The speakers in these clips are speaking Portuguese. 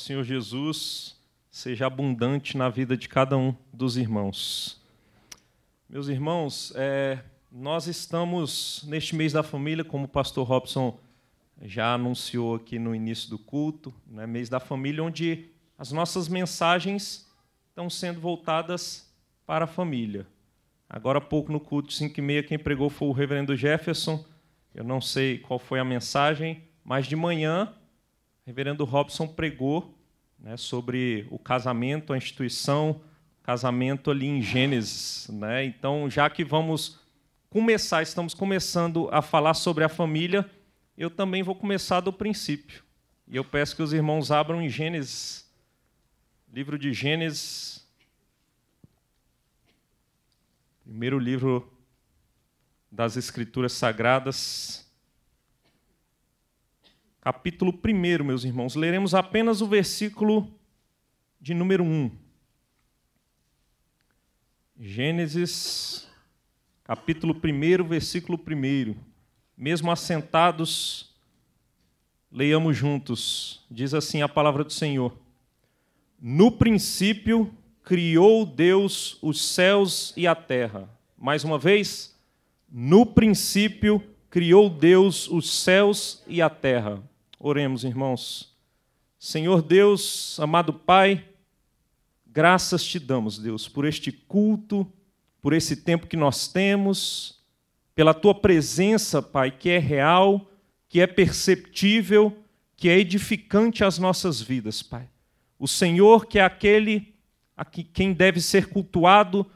Senhor Jesus seja abundante na vida de cada um dos irmãos. Meus irmãos, é, nós estamos neste mês da família, como o pastor Robson já anunciou aqui no início do culto, né, mês da família, onde as nossas mensagens estão sendo voltadas para a família. Agora há pouco no culto, 5 e meia, quem pregou foi o reverendo Jefferson. Eu não sei qual foi a mensagem, mas de manhã reverendo Robson pregou né, sobre o casamento, a instituição, casamento ali em Gênesis. Né? Então, já que vamos começar, estamos começando a falar sobre a família, eu também vou começar do princípio. E eu peço que os irmãos abram em Gênesis, livro de Gênesis, primeiro livro das Escrituras Sagradas capítulo 1, meus irmãos. Leremos apenas o versículo de número 1. Gênesis, capítulo 1, versículo 1. Mesmo assentados, leiamos juntos. Diz assim a palavra do Senhor: No princípio criou Deus os céus e a terra. Mais uma vez, no princípio criou Deus os céus e a terra. Oremos, irmãos. Senhor Deus, amado Pai, graças te damos, Deus, por este culto, por esse tempo que nós temos, pela tua presença, Pai, que é real, que é perceptível, que é edificante às nossas vidas, Pai. O Senhor, que é aquele a quem deve ser cultuado,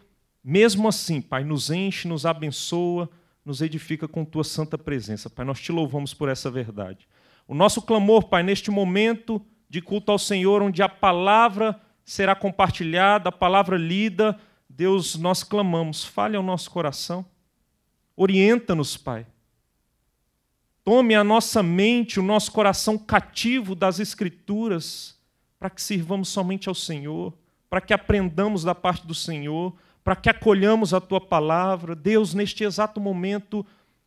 mesmo assim, Pai, nos enche, nos abençoa, nos edifica com tua santa presença. Pai, nós te louvamos por essa verdade. O nosso clamor, Pai, neste momento de culto ao Senhor, onde a palavra será compartilhada, a palavra lida, Deus, nós clamamos, fale ao nosso coração. Orienta-nos, Pai. Tome a nossa mente, o nosso coração cativo das Escrituras, para que sirvamos somente ao Senhor, para que aprendamos da parte do Senhor, para que acolhamos a Tua palavra. Deus, neste exato momento,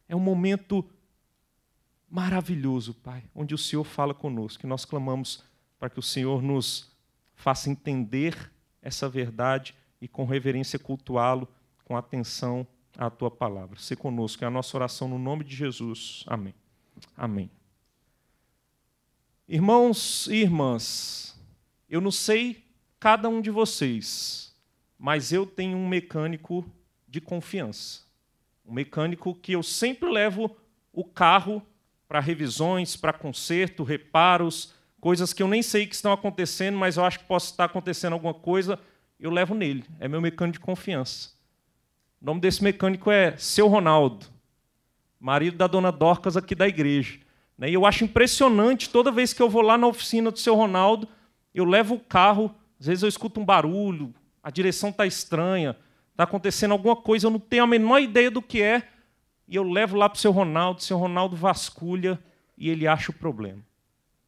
é um momento maravilhoso, Pai, onde o Senhor fala conosco. E nós clamamos para que o Senhor nos faça entender essa verdade e com reverência cultuá-lo com atenção à tua palavra. Se conosco, é a nossa oração no nome de Jesus. Amém. Amém. Irmãos e irmãs, eu não sei cada um de vocês, mas eu tenho um mecânico de confiança. Um mecânico que eu sempre levo o carro para revisões, para conserto, reparos, coisas que eu nem sei que estão acontecendo, mas eu acho que posso estar acontecendo alguma coisa, eu levo nele. É meu mecânico de confiança. O nome desse mecânico é Seu Ronaldo, marido da dona Dorcas aqui da igreja. Né? E eu acho impressionante, toda vez que eu vou lá na oficina do Seu Ronaldo, eu levo o carro, às vezes eu escuto um barulho, a direção está estranha, está acontecendo alguma coisa, eu não tenho a menor ideia do que é, e eu levo lá para o seu Ronaldo, o seu Ronaldo vasculha e ele acha o problema.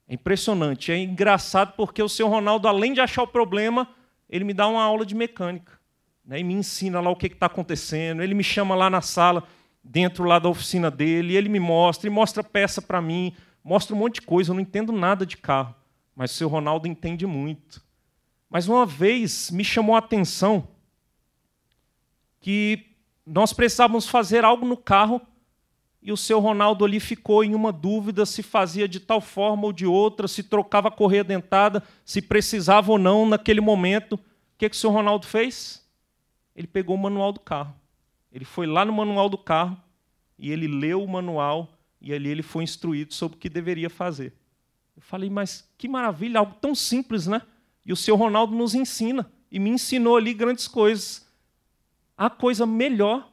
É impressionante, é engraçado porque o seu Ronaldo, além de achar o problema, ele me dá uma aula de mecânica. Né, e me ensina lá o que está acontecendo, ele me chama lá na sala, dentro lá da oficina dele, ele me mostra, e mostra peça para mim, mostra um monte de coisa, eu não entendo nada de carro, mas o seu Ronaldo entende muito. Mas uma vez me chamou a atenção que nós precisávamos fazer algo no carro e o seu Ronaldo ali ficou em uma dúvida se fazia de tal forma ou de outra, se trocava a correia dentada, se precisava ou não naquele momento. O que, que o seu Ronaldo fez? Ele pegou o manual do carro. Ele foi lá no manual do carro e ele leu o manual e ali ele foi instruído sobre o que deveria fazer. Eu falei, mas que maravilha, algo tão simples, né? E o seu Ronaldo nos ensina e me ensinou ali grandes coisas há coisa melhor,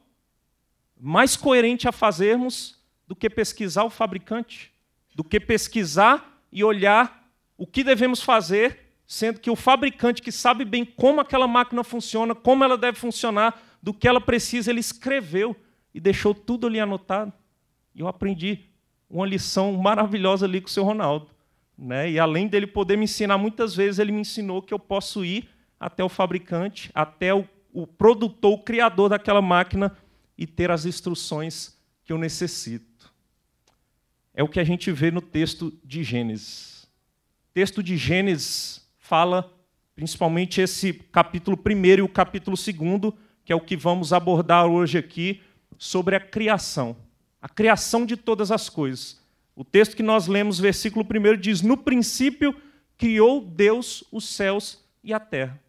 mais coerente a fazermos do que pesquisar o fabricante, do que pesquisar e olhar o que devemos fazer, sendo que o fabricante que sabe bem como aquela máquina funciona, como ela deve funcionar, do que ela precisa, ele escreveu e deixou tudo ali anotado. E eu aprendi uma lição maravilhosa ali com o seu Ronaldo. Né? E além dele poder me ensinar, muitas vezes ele me ensinou que eu posso ir até o fabricante, até o o produtor, o criador daquela máquina e ter as instruções que eu necessito. É o que a gente vê no texto de Gênesis. O texto de Gênesis fala principalmente esse capítulo 1 e o capítulo 2, que é o que vamos abordar hoje aqui, sobre a criação. A criação de todas as coisas. O texto que nós lemos, versículo 1, diz: No princípio criou Deus os céus e a terra.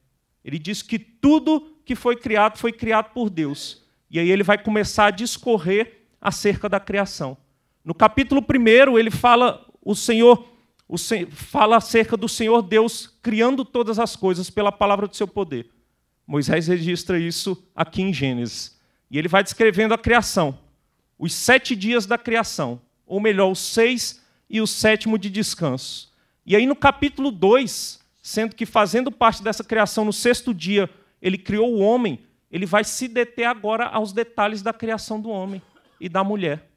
Ele diz que tudo que foi criado foi criado por Deus. E aí ele vai começar a discorrer acerca da criação. No capítulo 1, ele fala o Senhor o sen fala acerca do Senhor Deus criando todas as coisas pela palavra do seu poder. Moisés registra isso aqui em Gênesis. E ele vai descrevendo a criação, os sete dias da criação, ou melhor, os seis e o sétimo de descanso. E aí no capítulo 2, sendo que fazendo parte dessa criação no sexto dia, ele criou o homem, ele vai se deter agora aos detalhes da criação do homem e da mulher.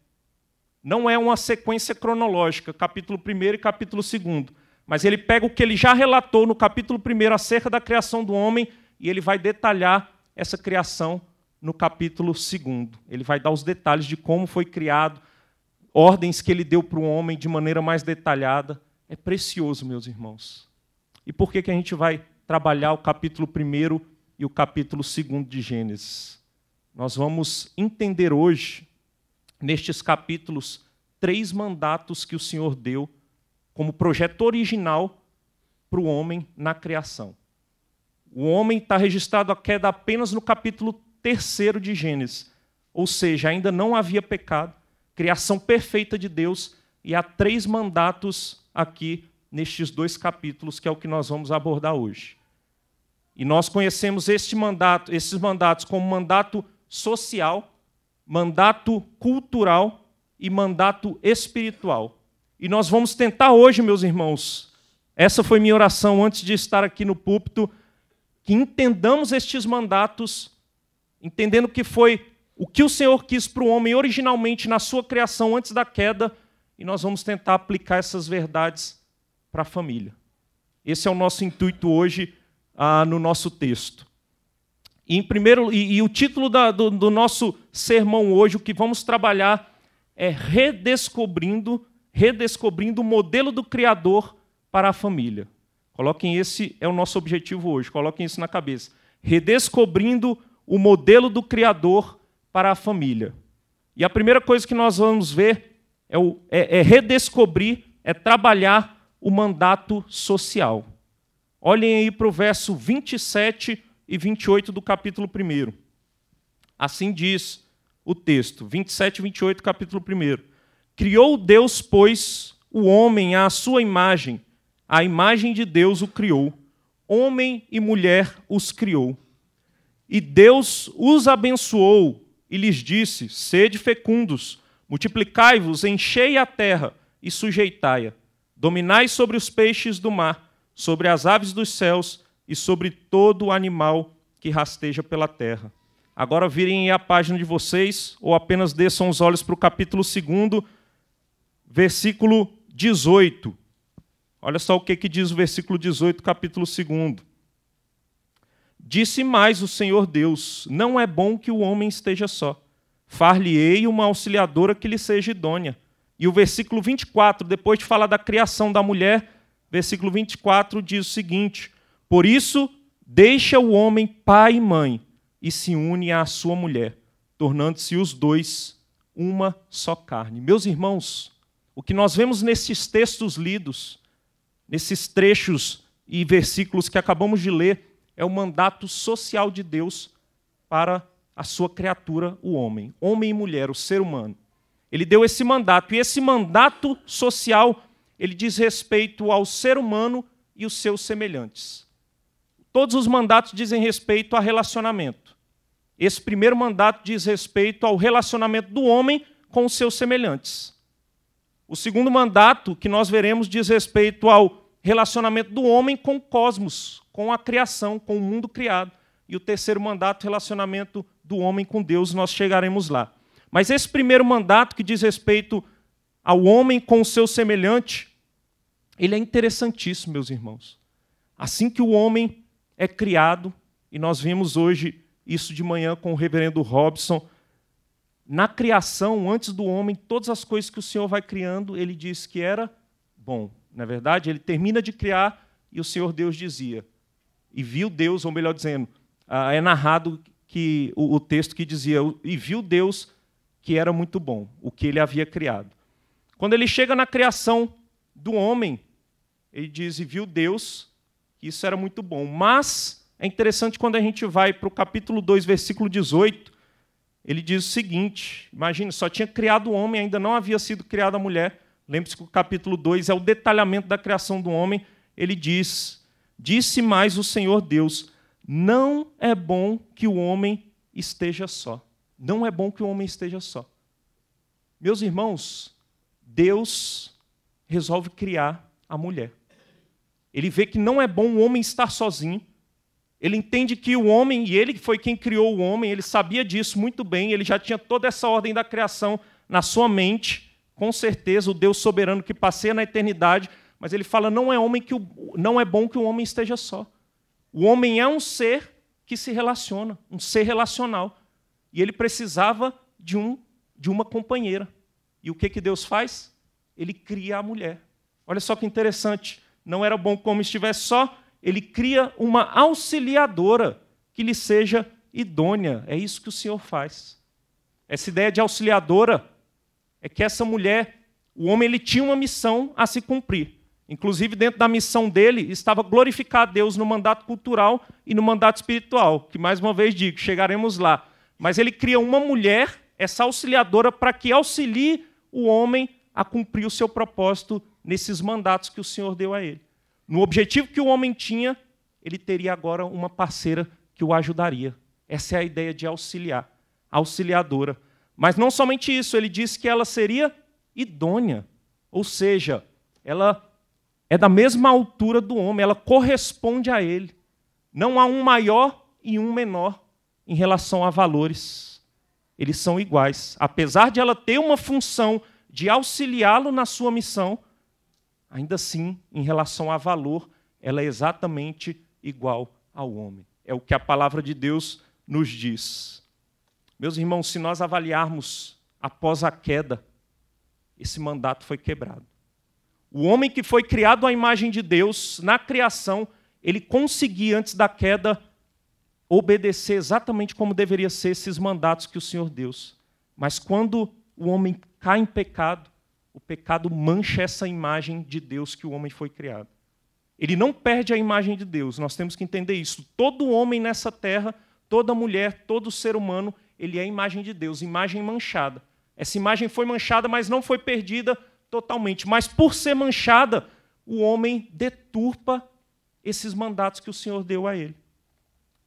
Não é uma sequência cronológica, capítulo 1 e capítulo 2. Mas ele pega o que ele já relatou no capítulo 1 acerca da criação do homem e ele vai detalhar essa criação no capítulo 2. Ele vai dar os detalhes de como foi criado, ordens que ele deu para o homem de maneira mais detalhada. É precioso, meus irmãos. E por que, que a gente vai trabalhar o capítulo 1 e o capítulo 2 de Gênesis. Nós vamos entender hoje, nestes capítulos, três mandatos que o Senhor deu como projeto original para o homem na criação. O homem está registrado a queda apenas no capítulo 3 de Gênesis, ou seja, ainda não havia pecado, criação perfeita de Deus, e há três mandatos aqui nestes dois capítulos, que é o que nós vamos abordar hoje. E nós conhecemos este mandato, esses mandatos como mandato social, mandato cultural e mandato espiritual. E nós vamos tentar hoje, meus irmãos, essa foi minha oração antes de estar aqui no púlpito, que entendamos estes mandatos, entendendo que foi o que o Senhor quis para o homem originalmente na sua criação antes da queda, e nós vamos tentar aplicar essas verdades para a família. Esse é o nosso intuito hoje ah, no nosso texto. E, em primeiro, e, e o título da, do, do nosso sermão hoje, o que vamos trabalhar é redescobrindo, redescobrindo o modelo do Criador para a família. Coloquem esse é o nosso objetivo hoje. Coloquem isso na cabeça. Redescobrindo o modelo do Criador para a família. E a primeira coisa que nós vamos ver é, o, é, é redescobrir, é trabalhar o mandato social. Olhem aí para o verso 27 e 28 do capítulo 1. Assim diz o texto, 27 e 28, capítulo 1. Criou Deus, pois, o homem à sua imagem, a imagem de Deus o criou, homem e mulher os criou. E Deus os abençoou e lhes disse: Sede fecundos, multiplicai-vos, enchei a terra e sujeitai-a, dominai sobre os peixes do mar sobre as aves dos céus e sobre todo animal que rasteja pela terra. Agora virem a página de vocês, ou apenas desçam os olhos para o capítulo 2, versículo 18. Olha só o que, que diz o versículo 18, capítulo 2. Disse mais o Senhor Deus: Não é bom que o homem esteja só. Far-lhe-ei uma auxiliadora que lhe seja idônea. E o versículo 24, depois de falar da criação da mulher, versículo 24 diz o seguinte: Por isso, deixa o homem pai e mãe e se une à sua mulher, tornando-se os dois uma só carne. Meus irmãos, o que nós vemos nesses textos lidos, nesses trechos e versículos que acabamos de ler, é o mandato social de Deus para a sua criatura, o homem, homem e mulher, o ser humano. Ele deu esse mandato, e esse mandato social ele diz respeito ao ser humano e os seus semelhantes. Todos os mandatos dizem respeito a relacionamento. Esse primeiro mandato diz respeito ao relacionamento do homem com os seus semelhantes. O segundo mandato que nós veremos diz respeito ao relacionamento do homem com o cosmos, com a criação, com o mundo criado. E o terceiro mandato, relacionamento do homem com Deus, nós chegaremos lá. Mas esse primeiro mandato que diz respeito ao homem com o seu semelhante, ele é interessantíssimo, meus irmãos. Assim que o homem é criado, e nós vimos hoje isso de manhã com o reverendo Robson, na criação, antes do homem, todas as coisas que o Senhor vai criando, ele diz que era bom. Na é verdade, ele termina de criar e o Senhor Deus dizia. E viu Deus, ou melhor dizendo, ah, é narrado que o, o texto que dizia, e viu Deus que era muito bom, o que ele havia criado. Quando ele chega na criação do homem, ele diz: e viu Deus, que isso era muito bom. Mas é interessante quando a gente vai para o capítulo 2, versículo 18, ele diz o seguinte: imagina, só tinha criado o homem, ainda não havia sido criada a mulher. Lembre-se que o capítulo 2 é o detalhamento da criação do homem. Ele diz: Disse mais o Senhor Deus: Não é bom que o homem esteja só. Não é bom que o homem esteja só. Meus irmãos, Deus resolve criar a mulher. Ele vê que não é bom o homem estar sozinho. Ele entende que o homem, e ele foi quem criou o homem, ele sabia disso muito bem, ele já tinha toda essa ordem da criação na sua mente, com certeza, o Deus soberano que passeia na eternidade, mas ele fala: não é homem que o, não é bom que o homem esteja só. O homem é um ser que se relaciona, um ser relacional. E ele precisava de um de uma companheira. E o que, que Deus faz? Ele cria a mulher. Olha só que interessante não era bom como estivesse só, ele cria uma auxiliadora que lhe seja idônea. É isso que o Senhor faz. Essa ideia de auxiliadora é que essa mulher, o homem, ele tinha uma missão a se cumprir. Inclusive, dentro da missão dele, estava glorificar a Deus no mandato cultural e no mandato espiritual, que mais uma vez digo, chegaremos lá. Mas ele cria uma mulher, essa auxiliadora, para que auxilie o homem a cumprir o seu propósito nesses mandatos que o Senhor deu a ele. No objetivo que o homem tinha, ele teria agora uma parceira que o ajudaria. Essa é a ideia de auxiliar, auxiliadora. Mas não somente isso, ele disse que ela seria idônea, ou seja, ela é da mesma altura do homem, ela corresponde a ele. Não há um maior e um menor em relação a valores. Eles são iguais. Apesar de ela ter uma função de auxiliá-lo na sua missão, ainda assim, em relação a valor, ela é exatamente igual ao homem. É o que a palavra de Deus nos diz. Meus irmãos, se nós avaliarmos após a queda, esse mandato foi quebrado. O homem que foi criado à imagem de Deus na criação, ele conseguia, antes da queda, obedecer exatamente como deveria ser esses mandatos que o Senhor deu. Mas quando o homem cai em pecado, o pecado mancha essa imagem de Deus que o homem foi criado. Ele não perde a imagem de Deus, nós temos que entender isso. Todo homem nessa terra, toda mulher, todo ser humano, ele é a imagem de Deus, imagem manchada. Essa imagem foi manchada, mas não foi perdida totalmente. Mas por ser manchada, o homem deturpa esses mandatos que o Senhor deu a ele.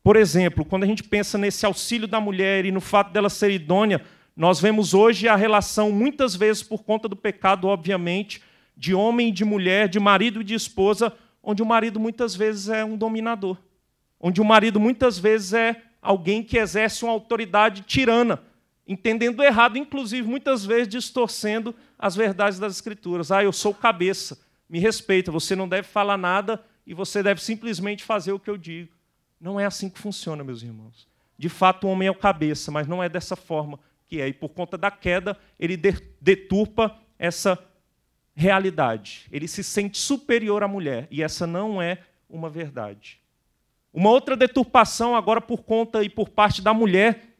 Por exemplo, quando a gente pensa nesse auxílio da mulher e no fato dela ser idônea nós vemos hoje a relação, muitas vezes por conta do pecado, obviamente, de homem e de mulher, de marido e de esposa, onde o marido muitas vezes é um dominador, onde o marido muitas vezes é alguém que exerce uma autoridade tirana, entendendo errado, inclusive muitas vezes distorcendo as verdades das Escrituras. Ah, eu sou cabeça, me respeita, você não deve falar nada e você deve simplesmente fazer o que eu digo. Não é assim que funciona, meus irmãos. De fato, o homem é o cabeça, mas não é dessa forma que é, e por conta da queda, ele deturpa essa realidade. Ele se sente superior à mulher, e essa não é uma verdade. Uma outra deturpação, agora por conta e por parte da mulher,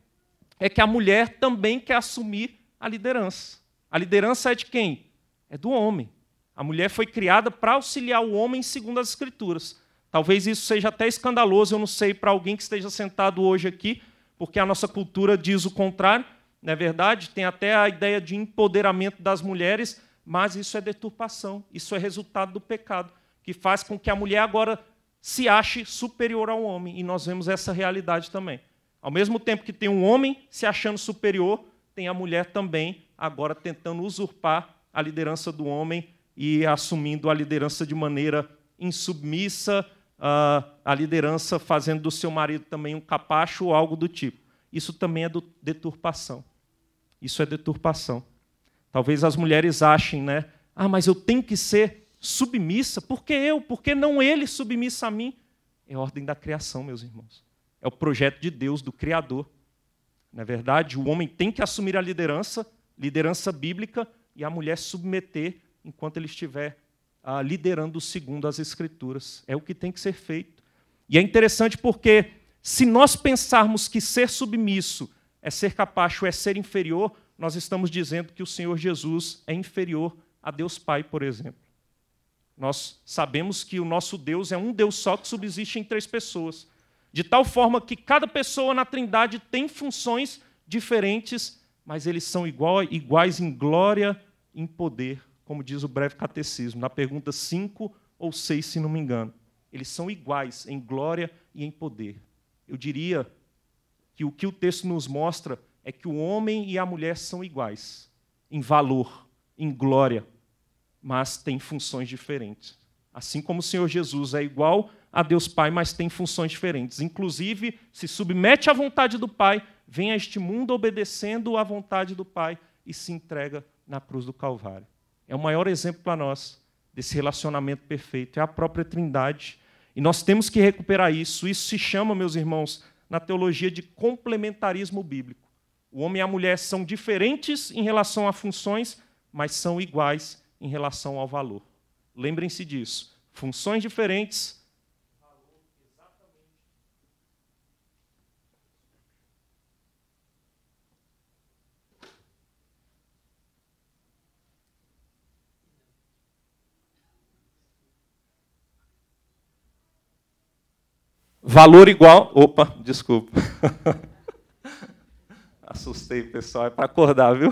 é que a mulher também quer assumir a liderança. A liderança é de quem? É do homem. A mulher foi criada para auxiliar o homem segundo as Escrituras. Talvez isso seja até escandaloso, eu não sei, para alguém que esteja sentado hoje aqui, porque a nossa cultura diz o contrário, não é verdade? Tem até a ideia de empoderamento das mulheres, mas isso é deturpação, isso é resultado do pecado, que faz com que a mulher agora se ache superior ao homem, e nós vemos essa realidade também. Ao mesmo tempo que tem um homem se achando superior, tem a mulher também agora tentando usurpar a liderança do homem e assumindo a liderança de maneira insubmissa, ah, a liderança fazendo do seu marido também um capacho ou algo do tipo. Isso também é deturpação. Isso é deturpação. Talvez as mulheres achem, né? Ah, mas eu tenho que ser submissa. Por que eu? Por que não ele submissa a mim? É a ordem da criação, meus irmãos. É o projeto de Deus, do Criador. Na é verdade, o homem tem que assumir a liderança, liderança bíblica, e a mulher submeter enquanto ele estiver ah, liderando segundo as Escrituras. É o que tem que ser feito. E é interessante porque, se nós pensarmos que ser submisso é ser capacho, é ser inferior, nós estamos dizendo que o Senhor Jesus é inferior a Deus Pai, por exemplo. Nós sabemos que o nosso Deus é um Deus só que subsiste em três pessoas, de tal forma que cada pessoa na Trindade tem funções diferentes, mas eles são iguais em glória e em poder, como diz o breve catecismo, na pergunta 5 ou 6, se não me engano. Eles são iguais em glória e em poder. Eu diria que o que o texto nos mostra é que o homem e a mulher são iguais em valor, em glória, mas têm funções diferentes. Assim como o Senhor Jesus é igual a Deus Pai, mas tem funções diferentes. Inclusive, se submete à vontade do Pai, vem a este mundo obedecendo à vontade do Pai e se entrega na cruz do Calvário. É o maior exemplo para nós desse relacionamento perfeito, é a própria Trindade. E nós temos que recuperar isso. Isso se chama, meus irmãos, na teologia de complementarismo bíblico. O homem e a mulher são diferentes em relação a funções, mas são iguais em relação ao valor. Lembrem-se disso. Funções diferentes, valor igual. Opa, desculpa. Assustei o pessoal, é para acordar, viu?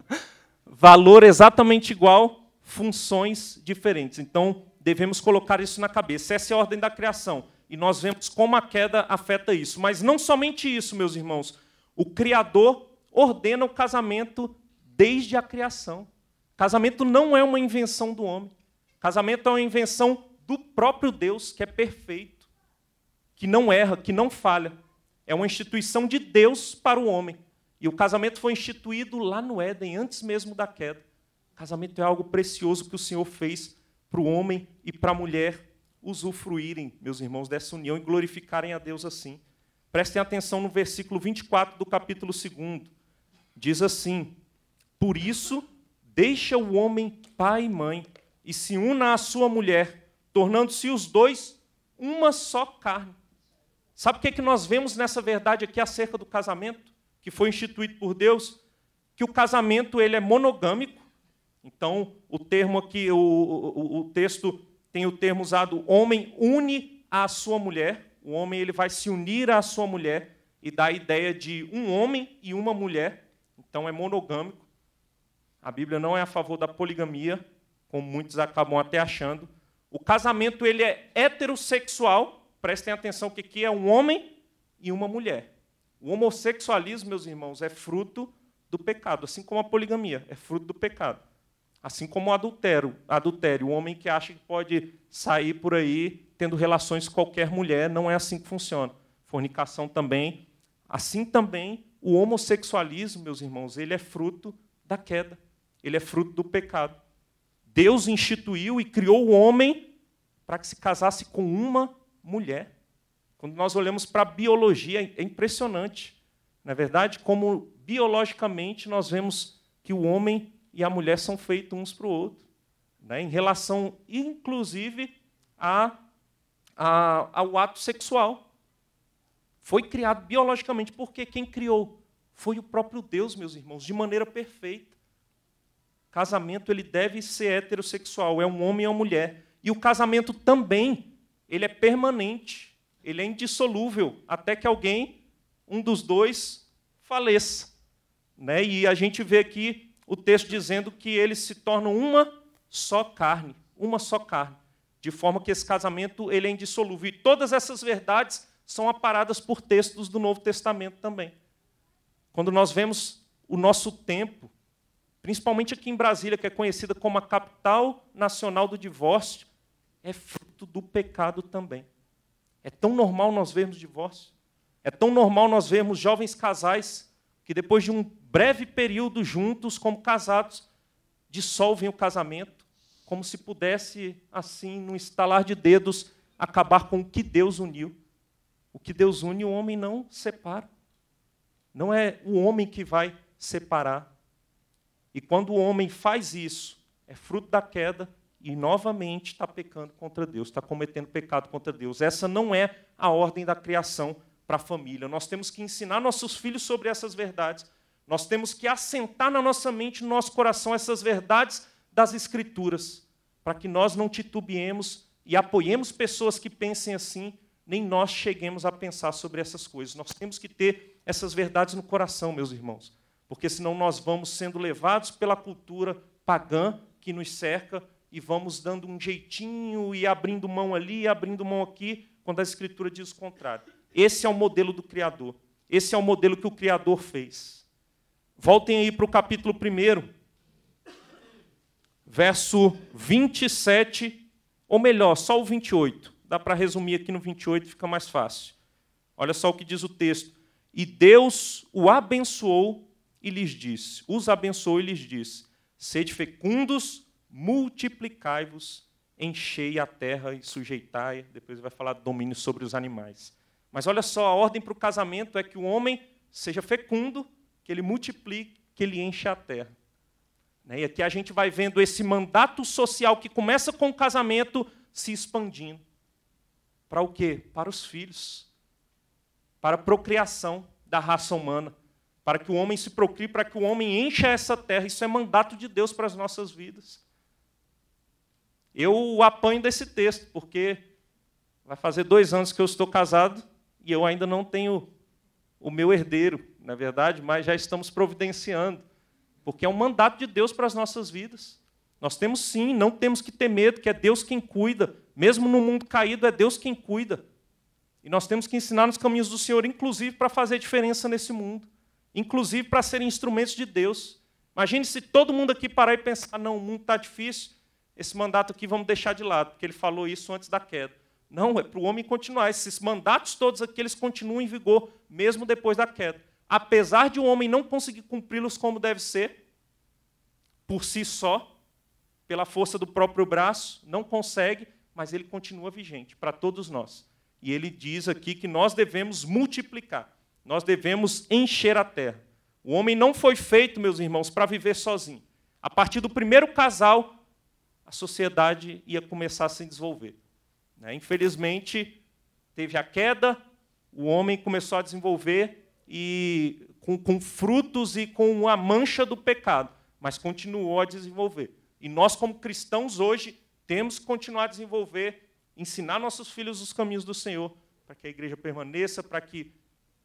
valor exatamente igual, funções diferentes. Então, devemos colocar isso na cabeça. Essa é a ordem da criação. E nós vemos como a queda afeta isso. Mas não somente isso, meus irmãos. O Criador ordena o casamento desde a criação. Casamento não é uma invenção do homem. Casamento é uma invenção do próprio Deus, que é perfeito que não erra, que não falha. É uma instituição de Deus para o homem. E o casamento foi instituído lá no Éden, antes mesmo da queda. O casamento é algo precioso que o Senhor fez para o homem e para a mulher usufruírem, meus irmãos, dessa união e glorificarem a Deus assim. Prestem atenção no versículo 24 do capítulo 2. Diz assim: Por isso, deixa o homem pai e mãe e se una à sua mulher, tornando-se os dois uma só carne. Sabe o que, é que nós vemos nessa verdade aqui acerca do casamento, que foi instituído por Deus? Que o casamento ele é monogâmico. Então, o termo aqui, o, o, o texto tem o termo usado, homem une à sua mulher. O homem ele vai se unir à sua mulher e dá a ideia de um homem e uma mulher. Então, é monogâmico. A Bíblia não é a favor da poligamia, como muitos acabam até achando. O casamento ele é heterossexual, prestem atenção que aqui é um homem e uma mulher. O homossexualismo, meus irmãos, é fruto do pecado, assim como a poligamia é fruto do pecado. Assim como o adultério, adultério, o homem que acha que pode sair por aí tendo relações com qualquer mulher, não é assim que funciona. Fornicação também. Assim também o homossexualismo, meus irmãos, ele é fruto da queda. Ele é fruto do pecado. Deus instituiu e criou o homem para que se casasse com uma mulher. Quando nós olhamos para a biologia, é impressionante, na é verdade? Como biologicamente nós vemos que o homem e a mulher são feitos uns para o outro, né? em relação, inclusive, a, a, ao ato sexual. Foi criado biologicamente, porque quem criou foi o próprio Deus, meus irmãos, de maneira perfeita. Casamento ele deve ser heterossexual, é um homem e uma mulher. E o casamento também ele é permanente, ele é indissolúvel até que alguém, um dos dois, faleça. Né? E a gente vê aqui o texto dizendo que eles se tornam uma só carne, uma só carne, de forma que esse casamento ele é indissolúvel. E todas essas verdades são aparadas por textos do Novo Testamento também. Quando nós vemos o nosso tempo, principalmente aqui em Brasília, que é conhecida como a capital nacional do divórcio, é fruto do pecado também. É tão normal nós vermos divórcio, é tão normal nós vermos jovens casais que, depois de um breve período juntos como casados, dissolvem o casamento, como se pudesse, assim, num estalar de dedos, acabar com o que Deus uniu. O que Deus une, o homem não separa. Não é o homem que vai separar. E quando o homem faz isso, é fruto da queda, e novamente está pecando contra Deus, está cometendo pecado contra Deus. Essa não é a ordem da criação para a família. Nós temos que ensinar nossos filhos sobre essas verdades. Nós temos que assentar na nossa mente, no nosso coração, essas verdades das Escrituras, para que nós não titubeemos e apoiemos pessoas que pensem assim, nem nós cheguemos a pensar sobre essas coisas. Nós temos que ter essas verdades no coração, meus irmãos, porque senão nós vamos sendo levados pela cultura pagã que nos cerca e vamos dando um jeitinho e abrindo mão ali, abrindo mão aqui, quando a Escritura diz o contrário. Esse é o modelo do Criador. Esse é o modelo que o Criador fez. Voltem aí para o capítulo 1, verso 27, ou melhor, só o 28. Dá para resumir aqui no 28, fica mais fácil. Olha só o que diz o texto. E Deus o abençoou e lhes disse: os abençoou e lhes disse: sede fecundos multiplicai-vos, enchei a terra e sujeitai. Depois vai falar do domínio sobre os animais. Mas olha só, a ordem para o casamento é que o homem seja fecundo, que ele multiplique, que ele enche a terra. Né? E aqui a gente vai vendo esse mandato social que começa com o casamento se expandindo. Para o quê? Para os filhos. Para a procriação da raça humana. Para que o homem se procrie, para que o homem encha essa terra. Isso é mandato de Deus para as nossas vidas. Eu apanho desse texto, porque vai fazer dois anos que eu estou casado e eu ainda não tenho o meu herdeiro, na é verdade, mas já estamos providenciando, porque é um mandato de Deus para as nossas vidas. Nós temos sim, não temos que ter medo, que é Deus quem cuida, mesmo no mundo caído, é Deus quem cuida. E nós temos que ensinar nos caminhos do Senhor, inclusive para fazer diferença nesse mundo, inclusive para serem instrumentos de Deus. Imagine se todo mundo aqui parar e pensar: não, o mundo está difícil, esse mandato aqui vamos deixar de lado, porque ele falou isso antes da queda. Não, é para o homem continuar. Esses mandatos todos aqui, eles continuam em vigor, mesmo depois da queda. Apesar de o homem não conseguir cumpri-los como deve ser, por si só, pela força do próprio braço, não consegue, mas ele continua vigente para todos nós. E ele diz aqui que nós devemos multiplicar, nós devemos encher a terra. O homem não foi feito, meus irmãos, para viver sozinho. A partir do primeiro casal, a sociedade ia começar a se desenvolver. Né? Infelizmente, teve a queda, o homem começou a desenvolver e com, com frutos e com a mancha do pecado, mas continuou a desenvolver. E nós, como cristãos, hoje temos que continuar a desenvolver, ensinar nossos filhos os caminhos do Senhor, para que a igreja permaneça, para que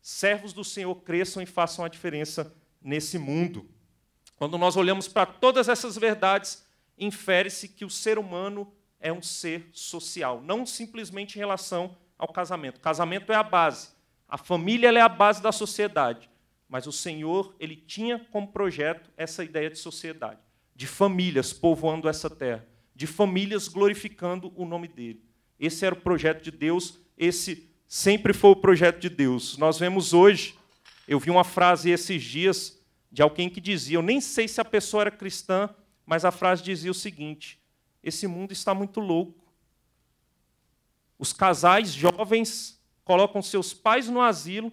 servos do Senhor cresçam e façam a diferença nesse mundo. Quando nós olhamos para todas essas verdades, infere-se que o ser humano é um ser social, não simplesmente em relação ao casamento. O casamento é a base, a família é a base da sociedade, mas o Senhor ele tinha como projeto essa ideia de sociedade, de famílias povoando essa terra, de famílias glorificando o nome dele. Esse era o projeto de Deus, esse sempre foi o projeto de Deus. Nós vemos hoje, eu vi uma frase esses dias de alguém que dizia, eu nem sei se a pessoa era cristã mas a frase dizia o seguinte: esse mundo está muito louco. Os casais jovens colocam seus pais no asilo.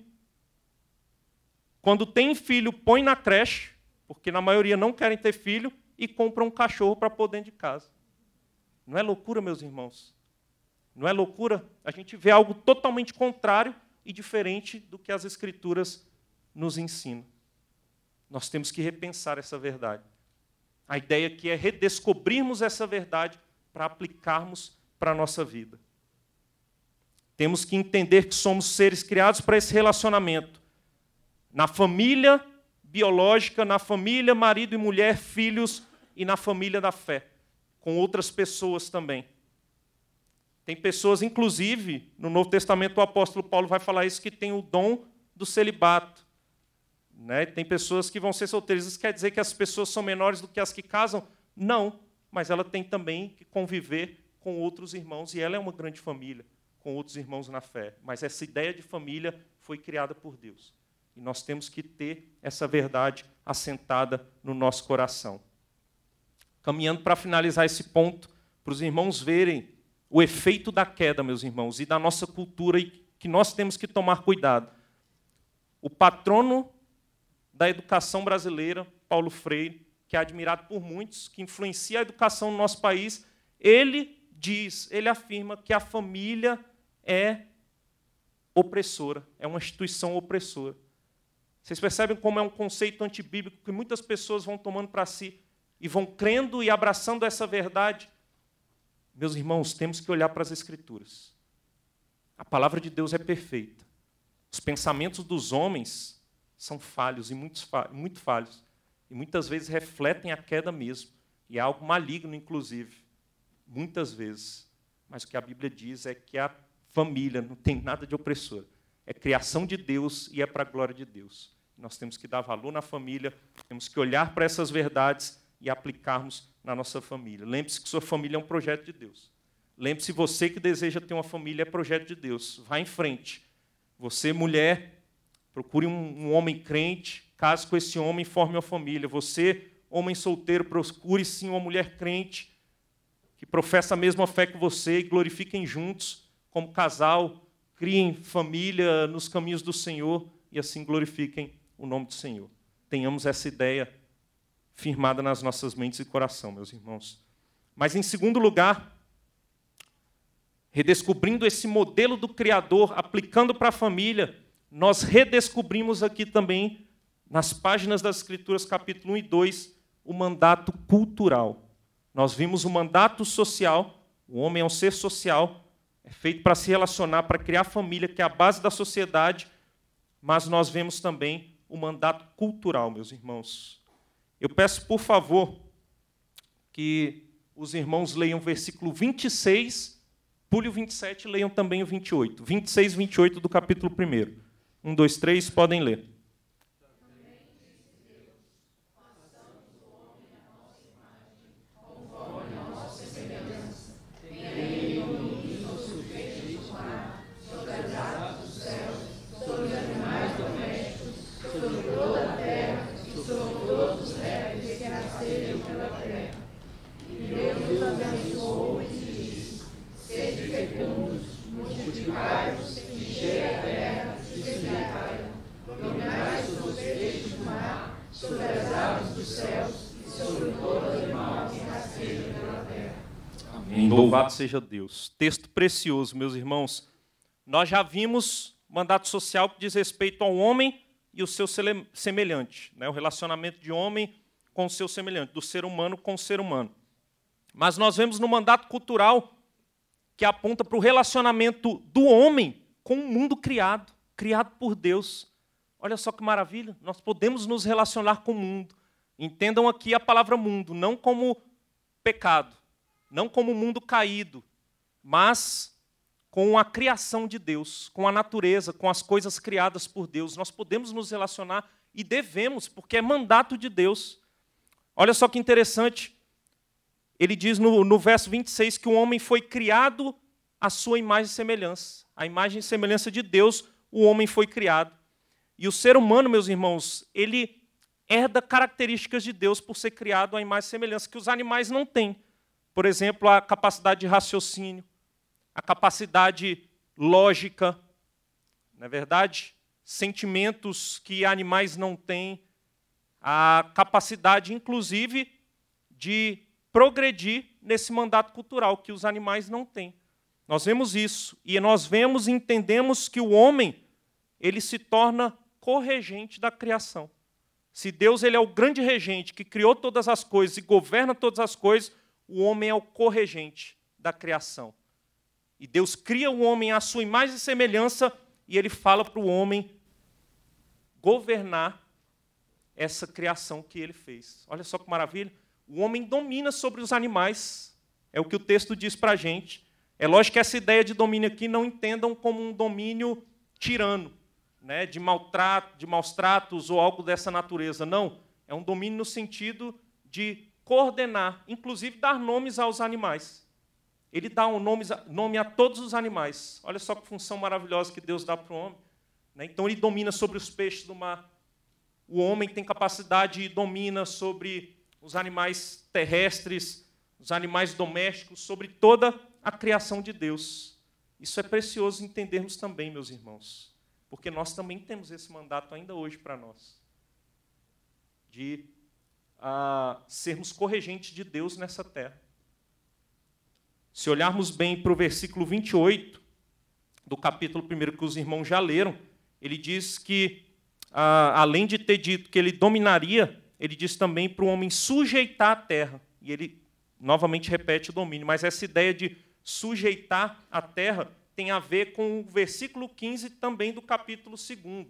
Quando tem filho, põe na creche, porque na maioria não querem ter filho, e compram um cachorro para pôr dentro de casa. Não é loucura, meus irmãos? Não é loucura? A gente vê algo totalmente contrário e diferente do que as Escrituras nos ensinam. Nós temos que repensar essa verdade. A ideia aqui é redescobrirmos essa verdade para aplicarmos para a nossa vida. Temos que entender que somos seres criados para esse relacionamento. Na família biológica, na família marido e mulher, filhos e na família da fé, com outras pessoas também. Tem pessoas, inclusive, no Novo Testamento o apóstolo Paulo vai falar isso, que tem o dom do celibato. Né? Tem pessoas que vão ser solteiras. Isso quer dizer que as pessoas são menores do que as que casam? Não, mas ela tem também que conviver com outros irmãos, e ela é uma grande família, com outros irmãos na fé. Mas essa ideia de família foi criada por Deus. E nós temos que ter essa verdade assentada no nosso coração. Caminhando para finalizar esse ponto, para os irmãos verem o efeito da queda, meus irmãos, e da nossa cultura, e que nós temos que tomar cuidado. O patrono da educação brasileira, Paulo Freire, que é admirado por muitos, que influencia a educação no nosso país, ele diz, ele afirma que a família é opressora, é uma instituição opressora. Vocês percebem como é um conceito antibíblico que muitas pessoas vão tomando para si e vão crendo e abraçando essa verdade? Meus irmãos, temos que olhar para as Escrituras. A palavra de Deus é perfeita. Os pensamentos dos homens são falhos e muitos muito falhos e muitas vezes refletem a queda mesmo e é algo maligno inclusive muitas vezes mas o que a Bíblia diz é que a família não tem nada de opressor é criação de Deus e é para a glória de Deus nós temos que dar valor na família temos que olhar para essas verdades e aplicarmos na nossa família lembre-se que sua família é um projeto de Deus lembre-se você que deseja ter uma família é projeto de Deus vá em frente você mulher Procure um, um homem crente, case com esse homem, forme uma família. Você, homem solteiro, procure sim uma mulher crente que professa a mesma fé que você e glorifiquem juntos como casal, criem família nos caminhos do Senhor e assim glorifiquem o nome do Senhor. Tenhamos essa ideia firmada nas nossas mentes e coração, meus irmãos. Mas em segundo lugar, redescobrindo esse modelo do Criador, aplicando para a família, nós redescobrimos aqui também, nas páginas das Escrituras, capítulo 1 e 2, o mandato cultural. Nós vimos o mandato social, o homem é um ser social, é feito para se relacionar, para criar família, que é a base da sociedade, mas nós vemos também o mandato cultural, meus irmãos. Eu peço, por favor, que os irmãos leiam o versículo 26, pule o 27 e leiam também o 28. 26 e 28 do capítulo 1. Um, dois, três, podem ler. Louvado seja Deus. Texto precioso, meus irmãos. Nós já vimos mandato social que diz respeito ao homem e o seu semelhante, né? o relacionamento de homem com o seu semelhante, do ser humano com o ser humano. Mas nós vemos no mandato cultural que aponta para o relacionamento do homem com o mundo criado, criado por Deus. Olha só que maravilha, nós podemos nos relacionar com o mundo. Entendam aqui a palavra mundo, não como pecado, não como o mundo caído, mas com a criação de Deus, com a natureza, com as coisas criadas por Deus. Nós podemos nos relacionar e devemos, porque é mandato de Deus. Olha só que interessante. Ele diz no, no verso 26 que o homem foi criado à sua imagem e semelhança. A imagem e semelhança de Deus, o homem foi criado. E o ser humano, meus irmãos, ele herda características de Deus por ser criado à imagem e semelhança que os animais não têm. Por exemplo, a capacidade de raciocínio, a capacidade lógica, não é verdade? Sentimentos que animais não têm, a capacidade, inclusive, de progredir nesse mandato cultural que os animais não têm. Nós vemos isso e nós vemos e entendemos que o homem ele se torna corregente da criação. Se Deus ele é o grande regente que criou todas as coisas e governa todas as coisas, o homem é o corregente da criação. E Deus cria o homem à sua imagem e semelhança, e ele fala para o homem governar essa criação que ele fez. Olha só que maravilha. O homem domina sobre os animais, é o que o texto diz para a gente. É lógico que essa ideia de domínio aqui não entendam como um domínio tirano, né, de, maltrato, de maus tratos ou algo dessa natureza. Não. É um domínio no sentido de coordenar, inclusive dar nomes aos animais. Ele dá um nome, nome a todos os animais. Olha só que função maravilhosa que Deus dá para o homem. Né? Então, ele domina sobre os peixes do mar. O homem tem capacidade e domina sobre os animais terrestres, os animais domésticos, sobre toda a criação de Deus. Isso é precioso entendermos também, meus irmãos, porque nós também temos esse mandato ainda hoje para nós de a sermos corregentes de Deus nessa terra. Se olharmos bem para o versículo 28 do capítulo 1 que os irmãos já leram, ele diz que, além de ter dito que ele dominaria, ele diz também para o homem sujeitar a terra. E ele novamente repete o domínio, mas essa ideia de sujeitar a terra tem a ver com o versículo 15 também do capítulo 2.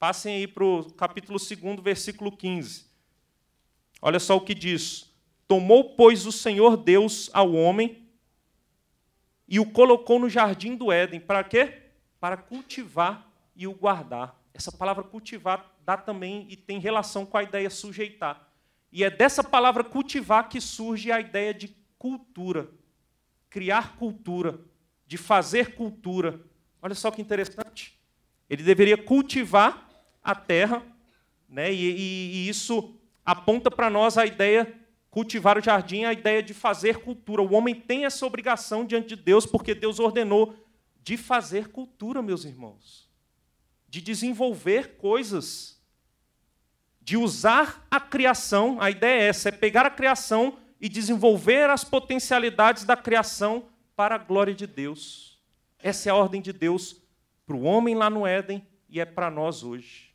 Passem aí para o capítulo 2, versículo 15. Olha só o que diz: Tomou, pois, o Senhor Deus ao homem e o colocou no jardim do Éden. Para quê? Para cultivar e o guardar. Essa palavra cultivar dá também e tem relação com a ideia sujeitar. E é dessa palavra cultivar que surge a ideia de cultura, criar cultura, de fazer cultura. Olha só que interessante. Ele deveria cultivar a terra, né? e, e, e isso aponta para nós a ideia cultivar o jardim, a ideia de fazer cultura. O homem tem essa obrigação diante de Deus, porque Deus ordenou de fazer cultura, meus irmãos, de desenvolver coisas, de usar a criação. A ideia é essa: é pegar a criação e desenvolver as potencialidades da criação para a glória de Deus. Essa é a ordem de Deus para o homem lá no Éden e é para nós hoje.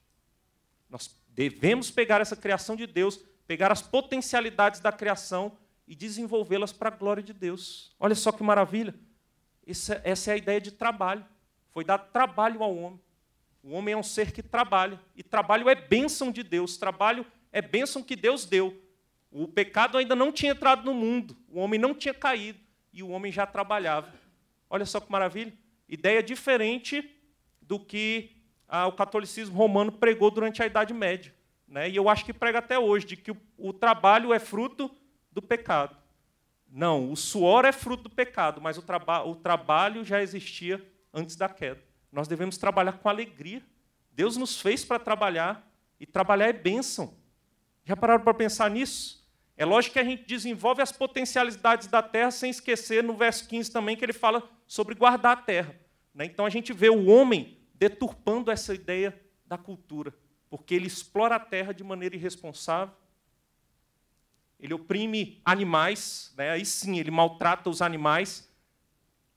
Nós Devemos pegar essa criação de Deus, pegar as potencialidades da criação e desenvolvê-las para a glória de Deus. Olha só que maravilha. Essa, é, essa é a ideia de trabalho. Foi dar trabalho ao homem. O homem é um ser que trabalha. E trabalho é bênção de Deus. Trabalho é bênção que Deus deu. O pecado ainda não tinha entrado no mundo. O homem não tinha caído. E o homem já trabalhava. Olha só que maravilha. Ideia diferente do que ah, o catolicismo romano pregou durante a Idade Média. Né? E eu acho que prega até hoje, de que o, o trabalho é fruto do pecado. Não, o suor é fruto do pecado, mas o, traba o trabalho já existia antes da queda. Nós devemos trabalhar com alegria. Deus nos fez para trabalhar, e trabalhar é bênção. Já pararam para pensar nisso? É lógico que a gente desenvolve as potencialidades da terra sem esquecer no verso 15 também que ele fala sobre guardar a terra. Né? Então a gente vê o homem deturpando essa ideia da cultura, porque ele explora a terra de maneira irresponsável, ele oprime animais, né? aí sim, ele maltrata os animais,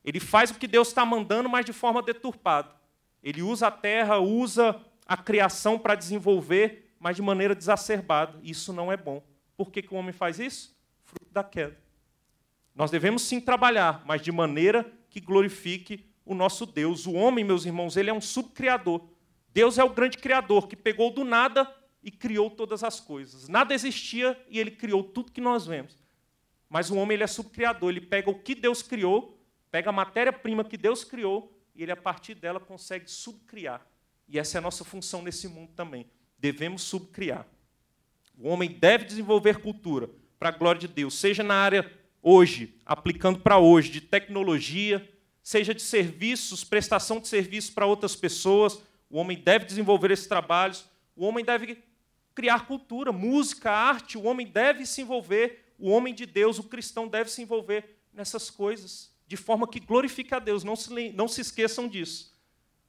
ele faz o que Deus está mandando, mas de forma deturpada. Ele usa a terra, usa a criação para desenvolver, mas de maneira desacerbada. Isso não é bom. Por que, que o homem faz isso? Fruto da queda. Nós devemos sim trabalhar, mas de maneira que glorifique o nosso Deus. O homem, meus irmãos, ele é um subcriador. Deus é o grande criador que pegou do nada e criou todas as coisas. Nada existia e ele criou tudo que nós vemos. Mas o homem ele é subcriador, ele pega o que Deus criou, pega a matéria-prima que Deus criou e ele a partir dela consegue subcriar. E essa é a nossa função nesse mundo também. Devemos subcriar. O homem deve desenvolver cultura para a glória de Deus, seja na área hoje, aplicando para hoje, de tecnologia, seja de serviços, prestação de serviços para outras pessoas. O homem deve desenvolver esses trabalhos. O homem deve criar cultura, música, arte. O homem deve se envolver. O homem de Deus, o cristão, deve se envolver nessas coisas, de forma que glorifique a Deus. Não se, não se esqueçam disso.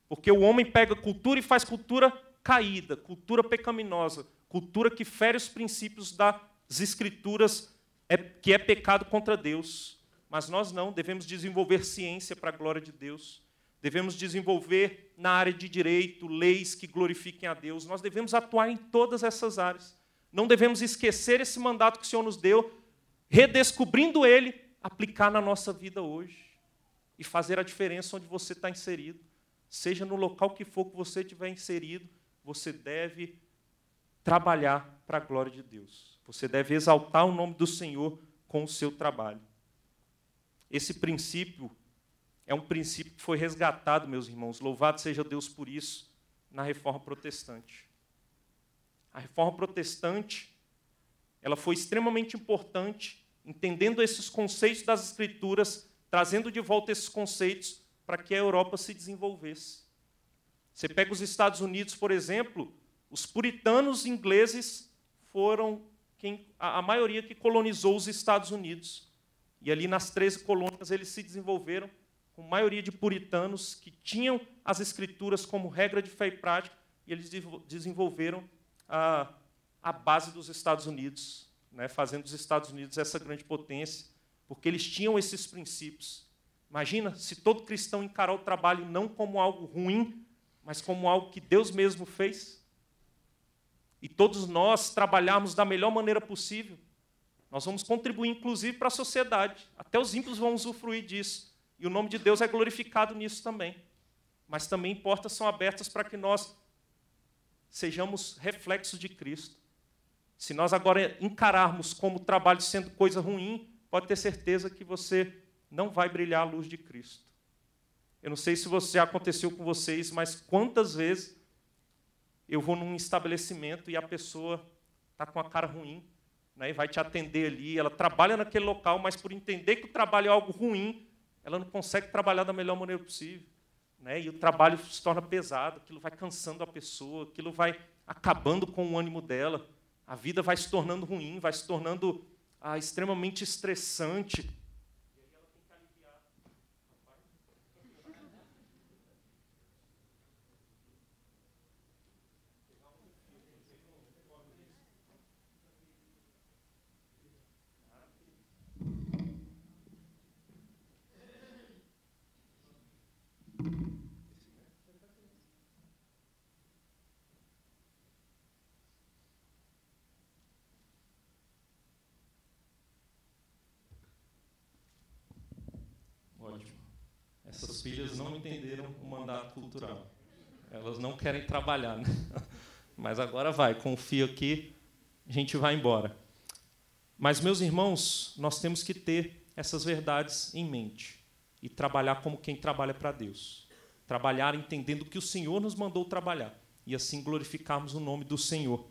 Porque o homem pega cultura e faz cultura caída, cultura pecaminosa, cultura que fere os princípios das escrituras, é, que é pecado contra Deus. Mas nós não, devemos desenvolver ciência para a glória de Deus. Devemos desenvolver na área de direito leis que glorifiquem a Deus. Nós devemos atuar em todas essas áreas. Não devemos esquecer esse mandato que o Senhor nos deu, redescobrindo ele, aplicar na nossa vida hoje e fazer a diferença onde você está inserido. Seja no local que for que você estiver inserido, você deve trabalhar para a glória de Deus. Você deve exaltar o nome do Senhor com o seu trabalho. Esse princípio é um princípio que foi resgatado, meus irmãos. Louvado seja Deus por isso, na reforma protestante. A reforma protestante, ela foi extremamente importante, entendendo esses conceitos das escrituras, trazendo de volta esses conceitos para que a Europa se desenvolvesse. Você pega os Estados Unidos, por exemplo, os puritanos ingleses foram quem, a, a maioria que colonizou os Estados Unidos. E ali nas 13 colônias eles se desenvolveram com maioria de puritanos que tinham as escrituras como regra de fé e prática, e eles desenvolveram a, a base dos Estados Unidos, né, fazendo os Estados Unidos essa grande potência, porque eles tinham esses princípios. Imagina se todo cristão encarar o trabalho não como algo ruim, mas como algo que Deus mesmo fez. E todos nós trabalharmos da melhor maneira possível, nós vamos contribuir, inclusive, para a sociedade. Até os ímpios vão usufruir disso. E o nome de Deus é glorificado nisso também. Mas também portas são abertas para que nós sejamos reflexos de Cristo. Se nós agora encararmos como trabalho sendo coisa ruim, pode ter certeza que você não vai brilhar a luz de Cristo. Eu não sei se você já aconteceu com vocês, mas quantas vezes eu vou num estabelecimento e a pessoa está com a cara ruim, né, vai te atender ali. Ela trabalha naquele local, mas por entender que o trabalho é algo ruim, ela não consegue trabalhar da melhor maneira possível. Né, e o trabalho se torna pesado, aquilo vai cansando a pessoa, aquilo vai acabando com o ânimo dela. A vida vai se tornando ruim, vai se tornando ah, extremamente estressante. entenderam o mandato cultural. Elas não querem trabalhar, né? mas agora vai, confio que a gente vai embora. Mas, meus irmãos, nós temos que ter essas verdades em mente e trabalhar como quem trabalha para Deus. Trabalhar entendendo que o Senhor nos mandou trabalhar e assim glorificarmos o nome do Senhor.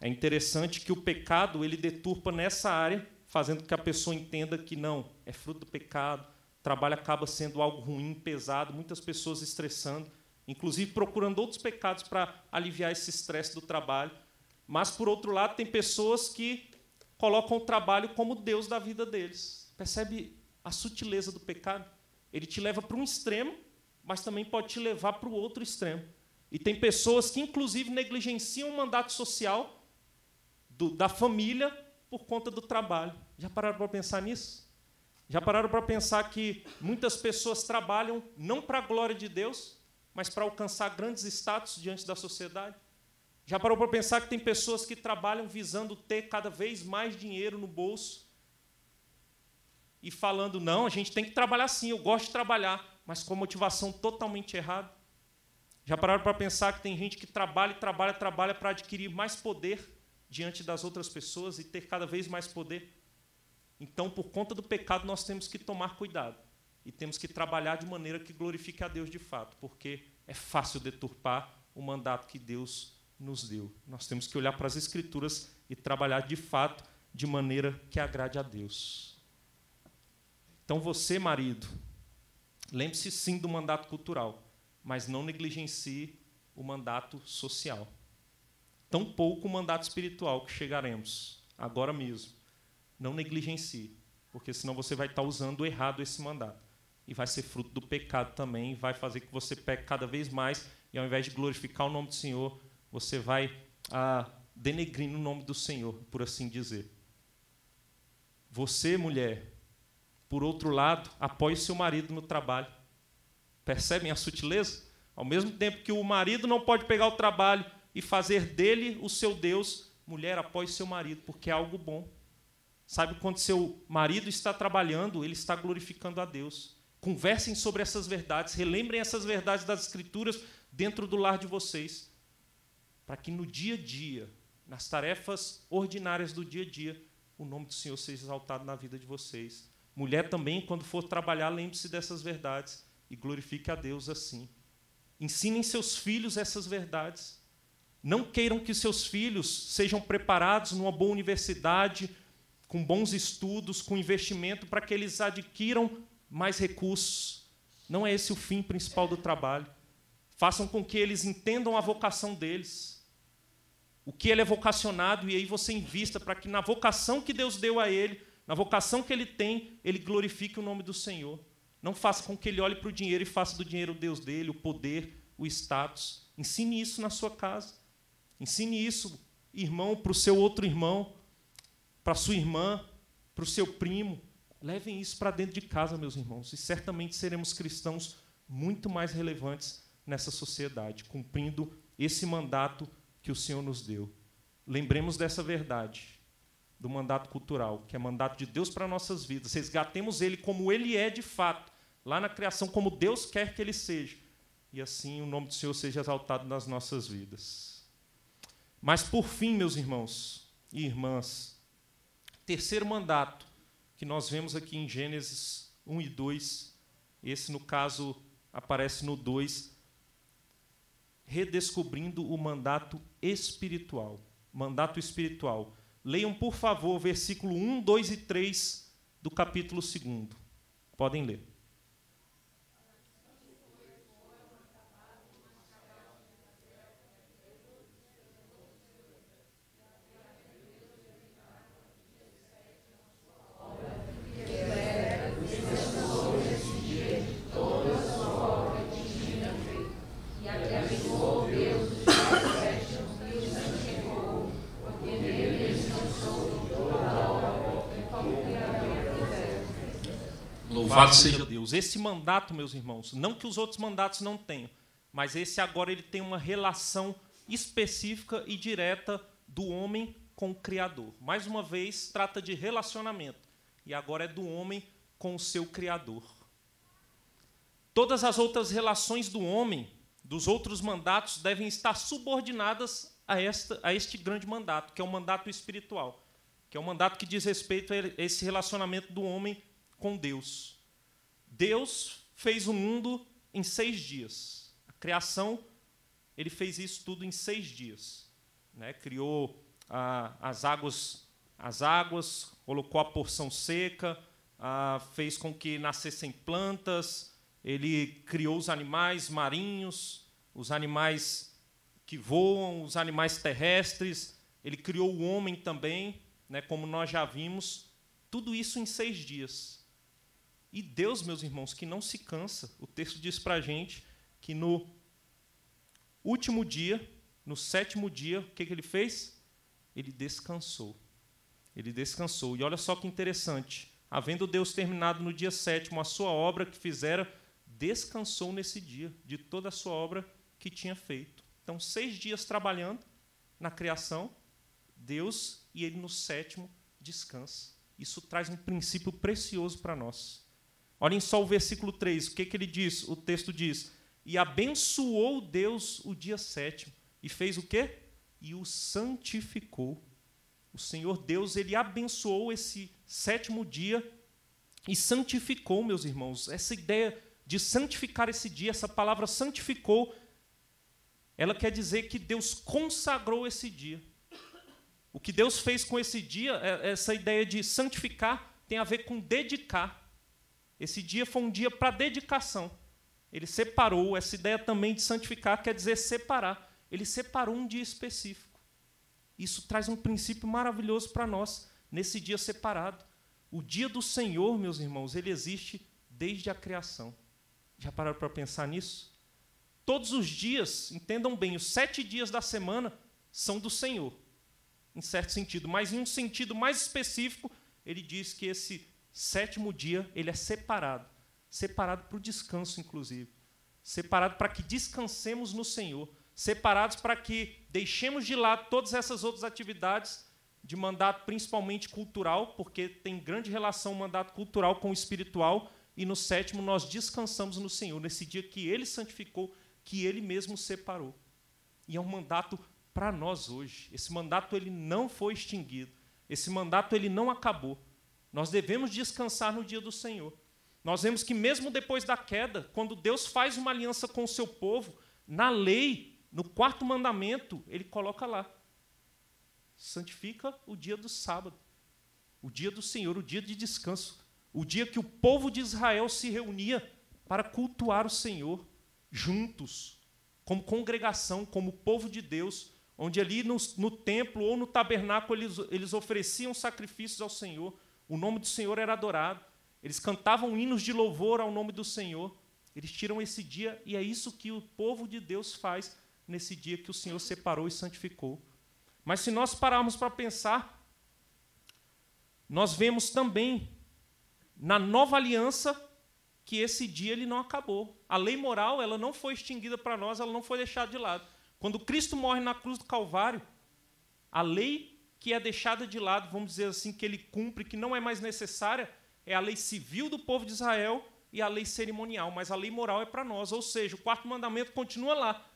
É interessante que o pecado ele deturpa nessa área, fazendo com que a pessoa entenda que não, é fruto do pecado, trabalho acaba sendo algo ruim, pesado, muitas pessoas estressando, inclusive procurando outros pecados para aliviar esse estresse do trabalho. Mas, por outro lado, tem pessoas que colocam o trabalho como Deus da vida deles. Percebe a sutileza do pecado? Ele te leva para um extremo, mas também pode te levar para o outro extremo. E tem pessoas que, inclusive, negligenciam o mandato social do, da família por conta do trabalho. Já pararam para pensar nisso? Já pararam para pensar que muitas pessoas trabalham não para a glória de Deus, mas para alcançar grandes status diante da sociedade? Já parou para pensar que tem pessoas que trabalham visando ter cada vez mais dinheiro no bolso e falando, não, a gente tem que trabalhar sim, eu gosto de trabalhar, mas com motivação totalmente errada? Já pararam para pensar que tem gente que trabalha, trabalha, trabalha para adquirir mais poder diante das outras pessoas e ter cada vez mais poder? Então, por conta do pecado, nós temos que tomar cuidado e temos que trabalhar de maneira que glorifique a Deus de fato, porque é fácil deturpar o mandato que Deus nos deu. Nós temos que olhar para as Escrituras e trabalhar de fato de maneira que agrade a Deus. Então, você, marido, lembre-se sim do mandato cultural, mas não negligencie o mandato social. Tampouco o mandato espiritual que chegaremos agora mesmo não negligencie, porque senão você vai estar tá usando errado esse mandato. E vai ser fruto do pecado também, vai fazer que você peque cada vez mais, e ao invés de glorificar o nome do Senhor, você vai ah, denegrindo o nome do Senhor, por assim dizer. Você, mulher, por outro lado, apoie seu marido no trabalho. Percebem a sutileza? Ao mesmo tempo que o marido não pode pegar o trabalho e fazer dele o seu Deus, mulher, apoie seu marido, porque é algo bom. Sabe quando seu marido está trabalhando, ele está glorificando a Deus. Conversem sobre essas verdades, relembrem essas verdades das Escrituras dentro do lar de vocês, para que no dia a dia, nas tarefas ordinárias do dia a dia, o nome do Senhor seja exaltado na vida de vocês. Mulher também, quando for trabalhar, lembre-se dessas verdades e glorifique a Deus assim. Ensinem seus filhos essas verdades. Não queiram que seus filhos sejam preparados numa boa universidade, com bons estudos, com investimento, para que eles adquiram mais recursos. Não é esse o fim principal do trabalho. Façam com que eles entendam a vocação deles, o que ele é vocacionado, e aí você invista para que na vocação que Deus deu a ele, na vocação que ele tem, ele glorifique o nome do Senhor. Não faça com que ele olhe para o dinheiro e faça do dinheiro o Deus dele, o poder, o status. Ensine isso na sua casa. Ensine isso, irmão, para o seu outro irmão para sua irmã, para o seu primo. Levem isso para dentro de casa, meus irmãos, e certamente seremos cristãos muito mais relevantes nessa sociedade, cumprindo esse mandato que o Senhor nos deu. Lembremos dessa verdade, do mandato cultural, que é mandato de Deus para nossas vidas. Resgatemos ele como ele é de fato, lá na criação, como Deus quer que ele seja. E assim o nome do Senhor seja exaltado nas nossas vidas. Mas por fim, meus irmãos e irmãs, terceiro mandato que nós vemos aqui em Gênesis 1 e 2, esse no caso aparece no 2, redescobrindo o mandato espiritual. Mandato espiritual. Leiam, por favor, versículo 1, 2 e 3 do capítulo 2. Podem ler. Louvado seja Deus. Esse mandato, meus irmãos, não que os outros mandatos não tenham, mas esse agora ele tem uma relação específica e direta do homem com o Criador. Mais uma vez, trata de relacionamento. E agora é do homem com o seu Criador. Todas as outras relações do homem, dos outros mandatos, devem estar subordinadas a, esta, a este grande mandato, que é o mandato espiritual, que é o mandato que diz respeito a esse relacionamento do homem com Deus. Deus fez o mundo em seis dias. A criação, ele fez isso tudo em seis dias. Né? Criou ah, as águas, as águas, colocou a porção seca, ah, fez com que nascessem plantas. Ele criou os animais marinhos, os animais que voam, os animais terrestres. Ele criou o homem também, né? Como nós já vimos, tudo isso em seis dias. E Deus, meus irmãos, que não se cansa, o texto diz para a gente que no último dia, no sétimo dia, o que, que ele fez? Ele descansou. Ele descansou. E olha só que interessante. Havendo Deus terminado no dia sétimo a sua obra que fizera, descansou nesse dia de toda a sua obra que tinha feito. Então, seis dias trabalhando na criação, Deus e ele no sétimo descansa. Isso traz um princípio precioso para nós. Olhem só o versículo 3, o que, que ele diz? O texto diz: E abençoou Deus o dia sétimo, e fez o quê? E o santificou. O Senhor Deus, ele abençoou esse sétimo dia e santificou, meus irmãos. Essa ideia de santificar esse dia, essa palavra santificou, ela quer dizer que Deus consagrou esse dia. O que Deus fez com esse dia, é, essa ideia de santificar, tem a ver com dedicar. Esse dia foi um dia para dedicação. Ele separou, essa ideia também de santificar quer dizer separar. Ele separou um dia específico. Isso traz um princípio maravilhoso para nós, nesse dia separado. O dia do Senhor, meus irmãos, ele existe desde a criação. Já pararam para pensar nisso? Todos os dias, entendam bem, os sete dias da semana são do Senhor, em certo sentido, mas em um sentido mais específico, ele diz que esse Sétimo dia, ele é separado. Separado para o descanso, inclusive. Separado para que descansemos no Senhor. Separados para que deixemos de lado todas essas outras atividades de mandato principalmente cultural, porque tem grande relação o mandato cultural com o espiritual, e no sétimo nós descansamos no Senhor, nesse dia que ele santificou, que ele mesmo separou. E é um mandato para nós hoje. Esse mandato ele não foi extinguido. Esse mandato ele não acabou. Nós devemos descansar no dia do Senhor. Nós vemos que, mesmo depois da queda, quando Deus faz uma aliança com o seu povo, na lei, no quarto mandamento, ele coloca lá: santifica o dia do sábado, o dia do Senhor, o dia de descanso, o dia que o povo de Israel se reunia para cultuar o Senhor juntos, como congregação, como povo de Deus, onde ali no, no templo ou no tabernáculo eles, eles ofereciam sacrifícios ao Senhor o nome do Senhor era adorado. Eles cantavam hinos de louvor ao nome do Senhor. Eles tiram esse dia e é isso que o povo de Deus faz nesse dia que o Senhor separou e santificou. Mas se nós pararmos para pensar, nós vemos também na nova aliança que esse dia ele não acabou. A lei moral, ela não foi extinguida para nós, ela não foi deixada de lado. Quando Cristo morre na cruz do Calvário, a lei que é deixada de lado, vamos dizer assim, que ele cumpre, que não é mais necessária, é a lei civil do povo de Israel e a lei cerimonial, mas a lei moral é para nós, ou seja, o quarto mandamento continua lá.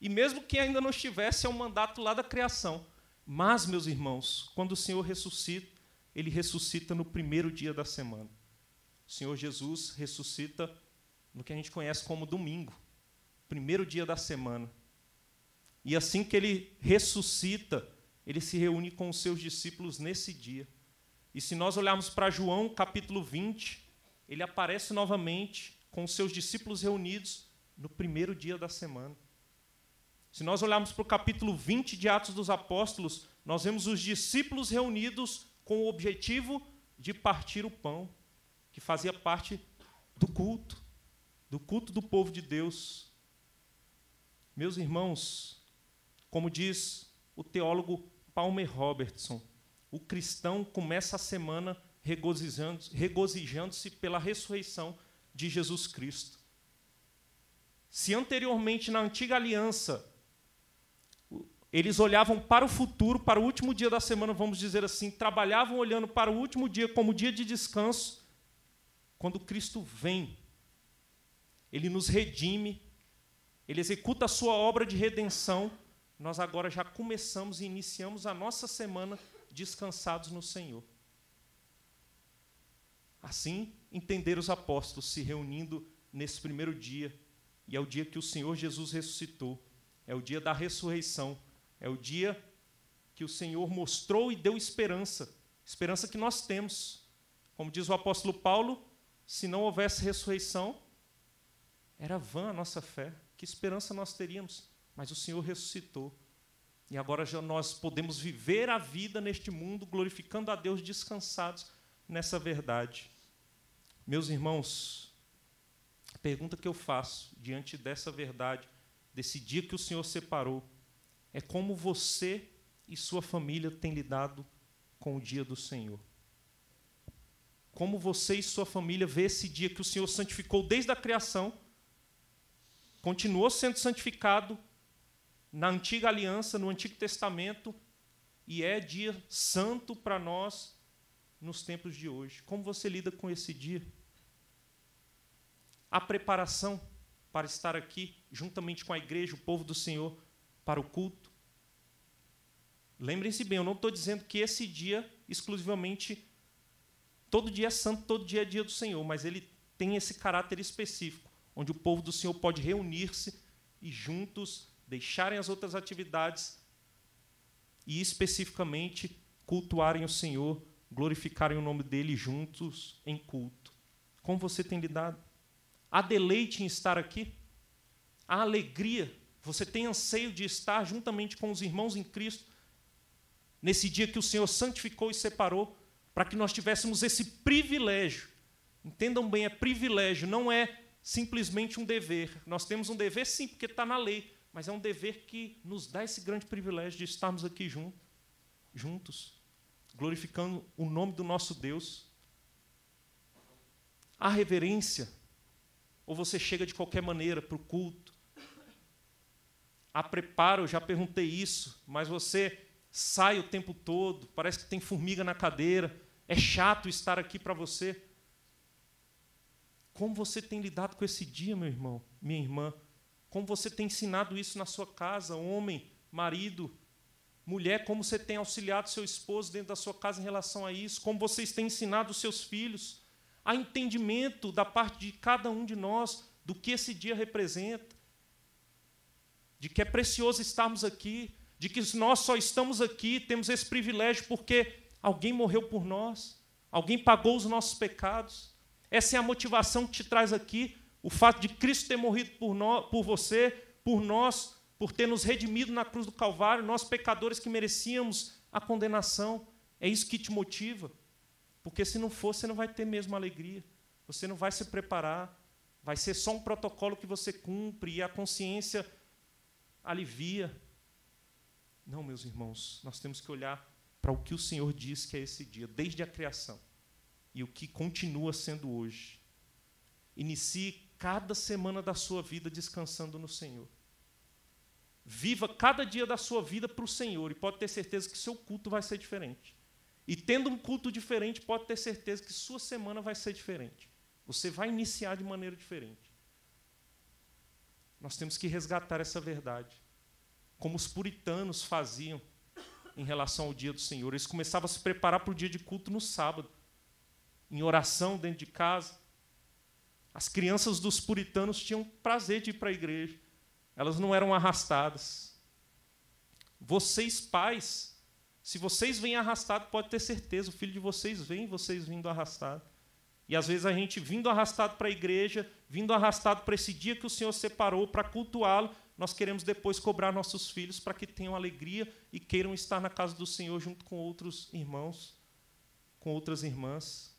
E mesmo que ainda não estivesse, é um mandato lá da criação. Mas, meus irmãos, quando o Senhor ressuscita, ele ressuscita no primeiro dia da semana. O Senhor Jesus ressuscita no que a gente conhece como domingo, primeiro dia da semana. E assim que ele ressuscita, ele se reúne com os seus discípulos nesse dia. E se nós olharmos para João, capítulo 20, ele aparece novamente com os seus discípulos reunidos no primeiro dia da semana. Se nós olharmos para o capítulo 20 de Atos dos Apóstolos, nós vemos os discípulos reunidos com o objetivo de partir o pão, que fazia parte do culto, do culto do povo de Deus. Meus irmãos, como diz o teólogo Palmer Robertson. O cristão começa a semana regozijando-se regozijando pela ressurreição de Jesus Cristo. Se anteriormente, na antiga aliança, eles olhavam para o futuro, para o último dia da semana, vamos dizer assim, trabalhavam olhando para o último dia como dia de descanso, quando Cristo vem, ele nos redime, ele executa a sua obra de redenção nós agora já começamos e iniciamos a nossa semana descansados no Senhor. Assim, entender os apóstolos se reunindo nesse primeiro dia, e é o dia que o Senhor Jesus ressuscitou, é o dia da ressurreição, é o dia que o Senhor mostrou e deu esperança, esperança que nós temos. Como diz o apóstolo Paulo, se não houvesse ressurreição, era vã a nossa fé, que esperança nós teríamos? mas o Senhor ressuscitou. E agora já nós podemos viver a vida neste mundo glorificando a Deus, descansados nessa verdade. Meus irmãos, a pergunta que eu faço diante dessa verdade, desse dia que o Senhor separou, é como você e sua família têm lidado com o dia do Senhor. Como você e sua família vê esse dia que o Senhor santificou desde a criação, continuou sendo santificado na antiga aliança, no Antigo Testamento, e é dia santo para nós nos tempos de hoje. Como você lida com esse dia? A preparação para estar aqui, juntamente com a igreja, o povo do Senhor, para o culto. Lembrem-se bem, eu não estou dizendo que esse dia exclusivamente. Todo dia é santo, todo dia é dia do Senhor, mas ele tem esse caráter específico, onde o povo do Senhor pode reunir-se e juntos deixarem as outras atividades e especificamente cultuarem o Senhor, glorificarem o nome dele juntos em culto. Como você tem lidado? Há deleite em estar aqui? Há alegria? Você tem anseio de estar juntamente com os irmãos em Cristo nesse dia que o Senhor santificou e separou para que nós tivéssemos esse privilégio? Entendam bem, é privilégio, não é simplesmente um dever. Nós temos um dever, sim, porque está na lei, mas é um dever que nos dá esse grande privilégio de estarmos aqui junto, juntos, glorificando o nome do nosso Deus. A reverência, ou você chega de qualquer maneira para o culto. A preparo, já perguntei isso, mas você sai o tempo todo, parece que tem formiga na cadeira, é chato estar aqui para você. Como você tem lidado com esse dia, meu irmão, minha irmã? como você tem ensinado isso na sua casa, homem, marido, mulher, como você tem auxiliado seu esposo dentro da sua casa em relação a isso, como vocês têm ensinado os seus filhos, há entendimento da parte de cada um de nós do que esse dia representa, de que é precioso estarmos aqui, de que nós só estamos aqui, temos esse privilégio porque alguém morreu por nós, alguém pagou os nossos pecados. Essa é a motivação que te traz aqui o fato de Cristo ter morrido por, nós, por você, por nós, por ter nos redimido na cruz do Calvário, nós pecadores que merecíamos a condenação, é isso que te motiva. Porque se não for, você não vai ter mesmo alegria, você não vai se preparar, vai ser só um protocolo que você cumpre e a consciência alivia. Não, meus irmãos, nós temos que olhar para o que o Senhor diz que é esse dia, desde a criação, e o que continua sendo hoje. Inicie cada semana da sua vida descansando no Senhor. Viva cada dia da sua vida para o Senhor e pode ter certeza que seu culto vai ser diferente. E tendo um culto diferente, pode ter certeza que sua semana vai ser diferente. Você vai iniciar de maneira diferente. Nós temos que resgatar essa verdade. Como os puritanos faziam em relação ao dia do Senhor. Eles começavam a se preparar para o dia de culto no sábado, em oração dentro de casa, as crianças dos puritanos tinham prazer de ir para a igreja, elas não eram arrastadas. Vocês, pais, se vocês vêm arrastado, pode ter certeza, o filho de vocês vem, vocês vindo arrastado. E às vezes a gente vindo arrastado para a igreja, vindo arrastado para esse dia que o Senhor separou para cultuá-lo, nós queremos depois cobrar nossos filhos para que tenham alegria e queiram estar na casa do Senhor junto com outros irmãos, com outras irmãs.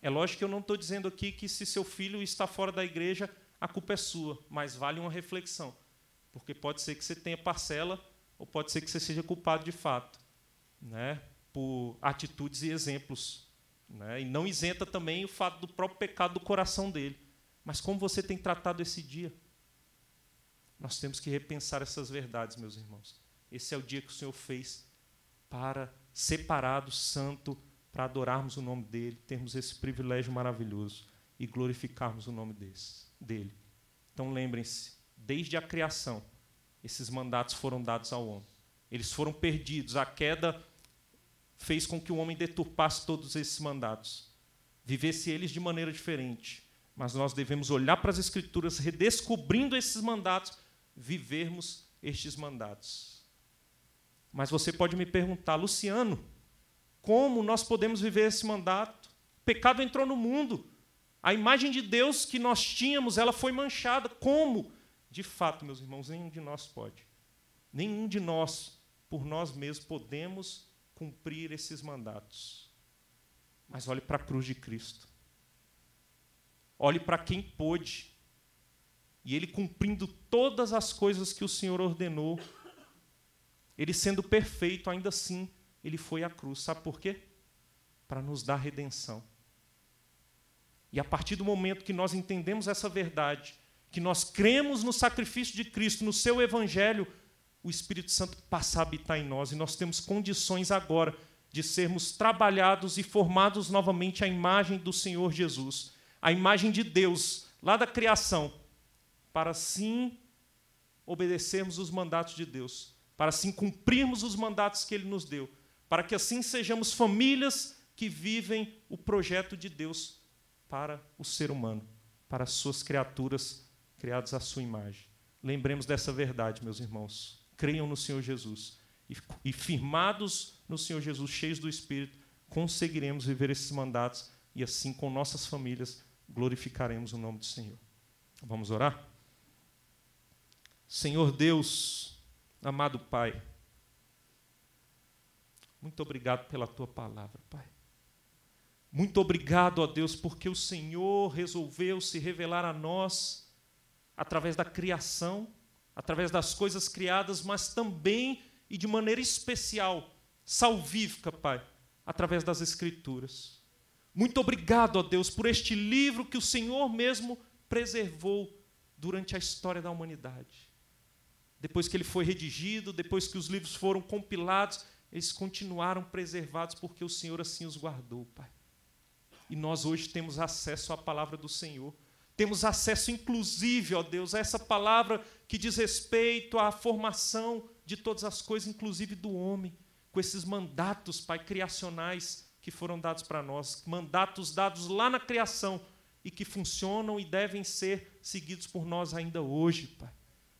É lógico que eu não estou dizendo aqui que se seu filho está fora da igreja, a culpa é sua, mas vale uma reflexão. Porque pode ser que você tenha parcela, ou pode ser que você seja culpado de fato, né? por atitudes e exemplos. Né? E não isenta também o fato do próprio pecado do coração dele. Mas como você tem tratado esse dia? Nós temos que repensar essas verdades, meus irmãos. Esse é o dia que o Senhor fez para separado, santo, para adorarmos o nome dele, termos esse privilégio maravilhoso e glorificarmos o nome desse, dele. Então lembrem-se, desde a criação, esses mandatos foram dados ao homem. Eles foram perdidos. A queda fez com que o homem deturpasse todos esses mandatos, vivesse eles de maneira diferente. Mas nós devemos olhar para as Escrituras, redescobrindo esses mandatos, vivermos estes mandatos. Mas você pode me perguntar, Luciano, como nós podemos viver esse mandato? O pecado entrou no mundo. A imagem de Deus que nós tínhamos, ela foi manchada. Como? De fato, meus irmãos, nenhum de nós pode. Nenhum de nós, por nós mesmos, podemos cumprir esses mandatos. Mas olhe para a cruz de Cristo. Olhe para quem pôde. E ele cumprindo todas as coisas que o Senhor ordenou, ele sendo perfeito, ainda assim, ele foi à cruz. Sabe por quê? Para nos dar redenção. E a partir do momento que nós entendemos essa verdade, que nós cremos no sacrifício de Cristo, no seu evangelho, o Espírito Santo passa a habitar em nós e nós temos condições agora de sermos trabalhados e formados novamente à imagem do Senhor Jesus, à imagem de Deus, lá da criação, para sim obedecermos os mandatos de Deus, para sim cumprirmos os mandatos que ele nos deu para que assim sejamos famílias que vivem o projeto de Deus para o ser humano, para as suas criaturas criadas à sua imagem. Lembremos dessa verdade, meus irmãos. Creiam no Senhor Jesus. E, e firmados no Senhor Jesus, cheios do Espírito, conseguiremos viver esses mandatos e assim com nossas famílias glorificaremos o nome do Senhor. Vamos orar? Senhor Deus, amado Pai, muito obrigado pela tua palavra, Pai. Muito obrigado, ó Deus, porque o Senhor resolveu se revelar a nós através da criação, através das coisas criadas, mas também e de maneira especial, salvífica, Pai, através das Escrituras. Muito obrigado, ó Deus, por este livro que o Senhor mesmo preservou durante a história da humanidade. Depois que ele foi redigido, depois que os livros foram compilados, eles continuaram preservados porque o Senhor assim os guardou, Pai. E nós hoje temos acesso à palavra do Senhor. Temos acesso, inclusive, ó Deus, a essa palavra que diz respeito à formação de todas as coisas, inclusive do homem, com esses mandatos, Pai, criacionais que foram dados para nós, mandatos dados lá na criação e que funcionam e devem ser seguidos por nós ainda hoje, Pai.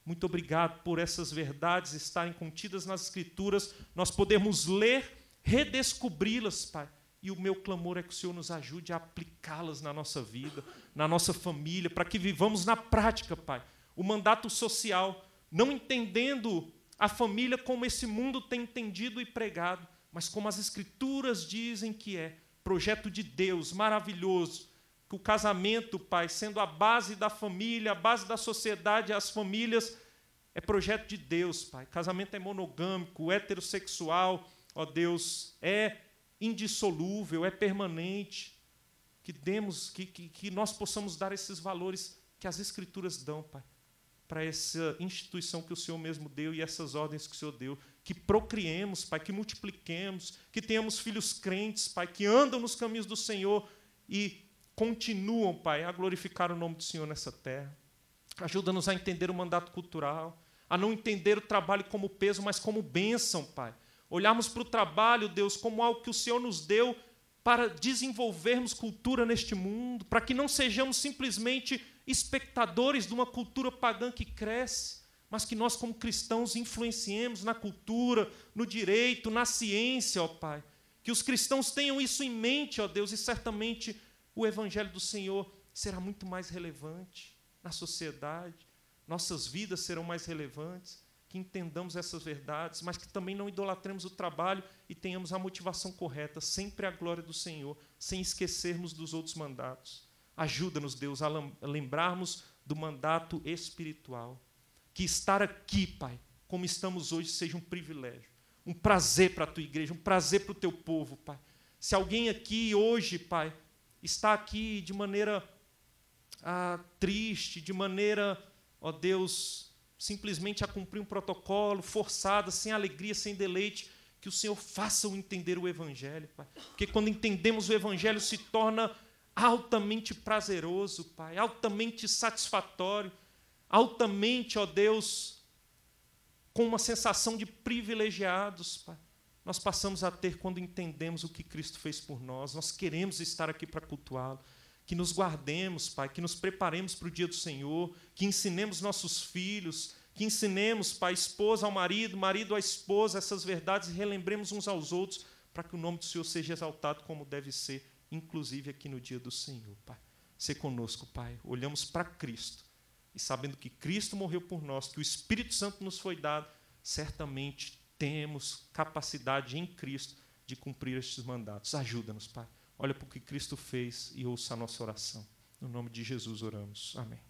Muito obrigado por essas verdades estarem contidas nas Escrituras, nós podemos ler, redescobri-las, Pai. E o meu clamor é que o Senhor nos ajude a aplicá-las na nossa vida, na nossa família, para que vivamos na prática, Pai, o mandato social, não entendendo a família como esse mundo tem entendido e pregado, mas como as Escrituras dizem que é projeto de Deus maravilhoso, que o casamento, Pai, sendo a base da família, a base da sociedade, as famílias, é projeto de Deus, Pai. Casamento é monogâmico, é heterossexual, ó Deus, é indissolúvel, é permanente. Que demos, que, que, que nós possamos dar esses valores que as Escrituras dão, Pai, para essa instituição que o Senhor mesmo deu e essas ordens que o Senhor deu. Que procriemos, Pai, que multipliquemos, que tenhamos filhos crentes, Pai, que andam nos caminhos do Senhor e continuam, Pai, a glorificar o nome do Senhor nessa terra. Ajuda-nos a entender o mandato cultural, a não entender o trabalho como peso, mas como bênção, Pai. Olharmos para o trabalho, Deus, como algo que o Senhor nos deu para desenvolvermos cultura neste mundo, para que não sejamos simplesmente espectadores de uma cultura pagã que cresce, mas que nós, como cristãos, influenciemos na cultura, no direito, na ciência, ó Pai. Que os cristãos tenham isso em mente, ó Deus, e certamente o evangelho do Senhor será muito mais relevante na sociedade, nossas vidas serão mais relevantes, que entendamos essas verdades, mas que também não idolatremos o trabalho e tenhamos a motivação correta, sempre a glória do Senhor, sem esquecermos dos outros mandatos. Ajuda-nos, Deus, a lembrarmos do mandato espiritual. Que estar aqui, Pai, como estamos hoje, seja um privilégio, um prazer para a tua igreja, um prazer para o teu povo, Pai. Se alguém aqui hoje, Pai, está aqui de maneira ah, triste, de maneira, ó Deus, simplesmente a cumprir um protocolo, forçada, sem alegria, sem deleite, que o Senhor faça o entender o Evangelho, Pai. Porque quando entendemos o Evangelho se torna altamente prazeroso, Pai, altamente satisfatório, altamente, ó Deus, com uma sensação de privilegiados, Pai nós passamos a ter quando entendemos o que Cristo fez por nós. Nós queremos estar aqui para cultuá-lo. Que nos guardemos, Pai, que nos preparemos para o dia do Senhor, que ensinemos nossos filhos, que ensinemos, Pai, esposa ao marido, marido à esposa, essas verdades e relembremos uns aos outros para que o nome do Senhor seja exaltado como deve ser, inclusive aqui no dia do Senhor, Pai. Ser conosco, Pai. Olhamos para Cristo e sabendo que Cristo morreu por nós, que o Espírito Santo nos foi dado, certamente temos capacidade em Cristo de cumprir estes mandatos. Ajuda-nos, Pai. Olha para o que Cristo fez e ouça a nossa oração. No nome de Jesus oramos. Amém.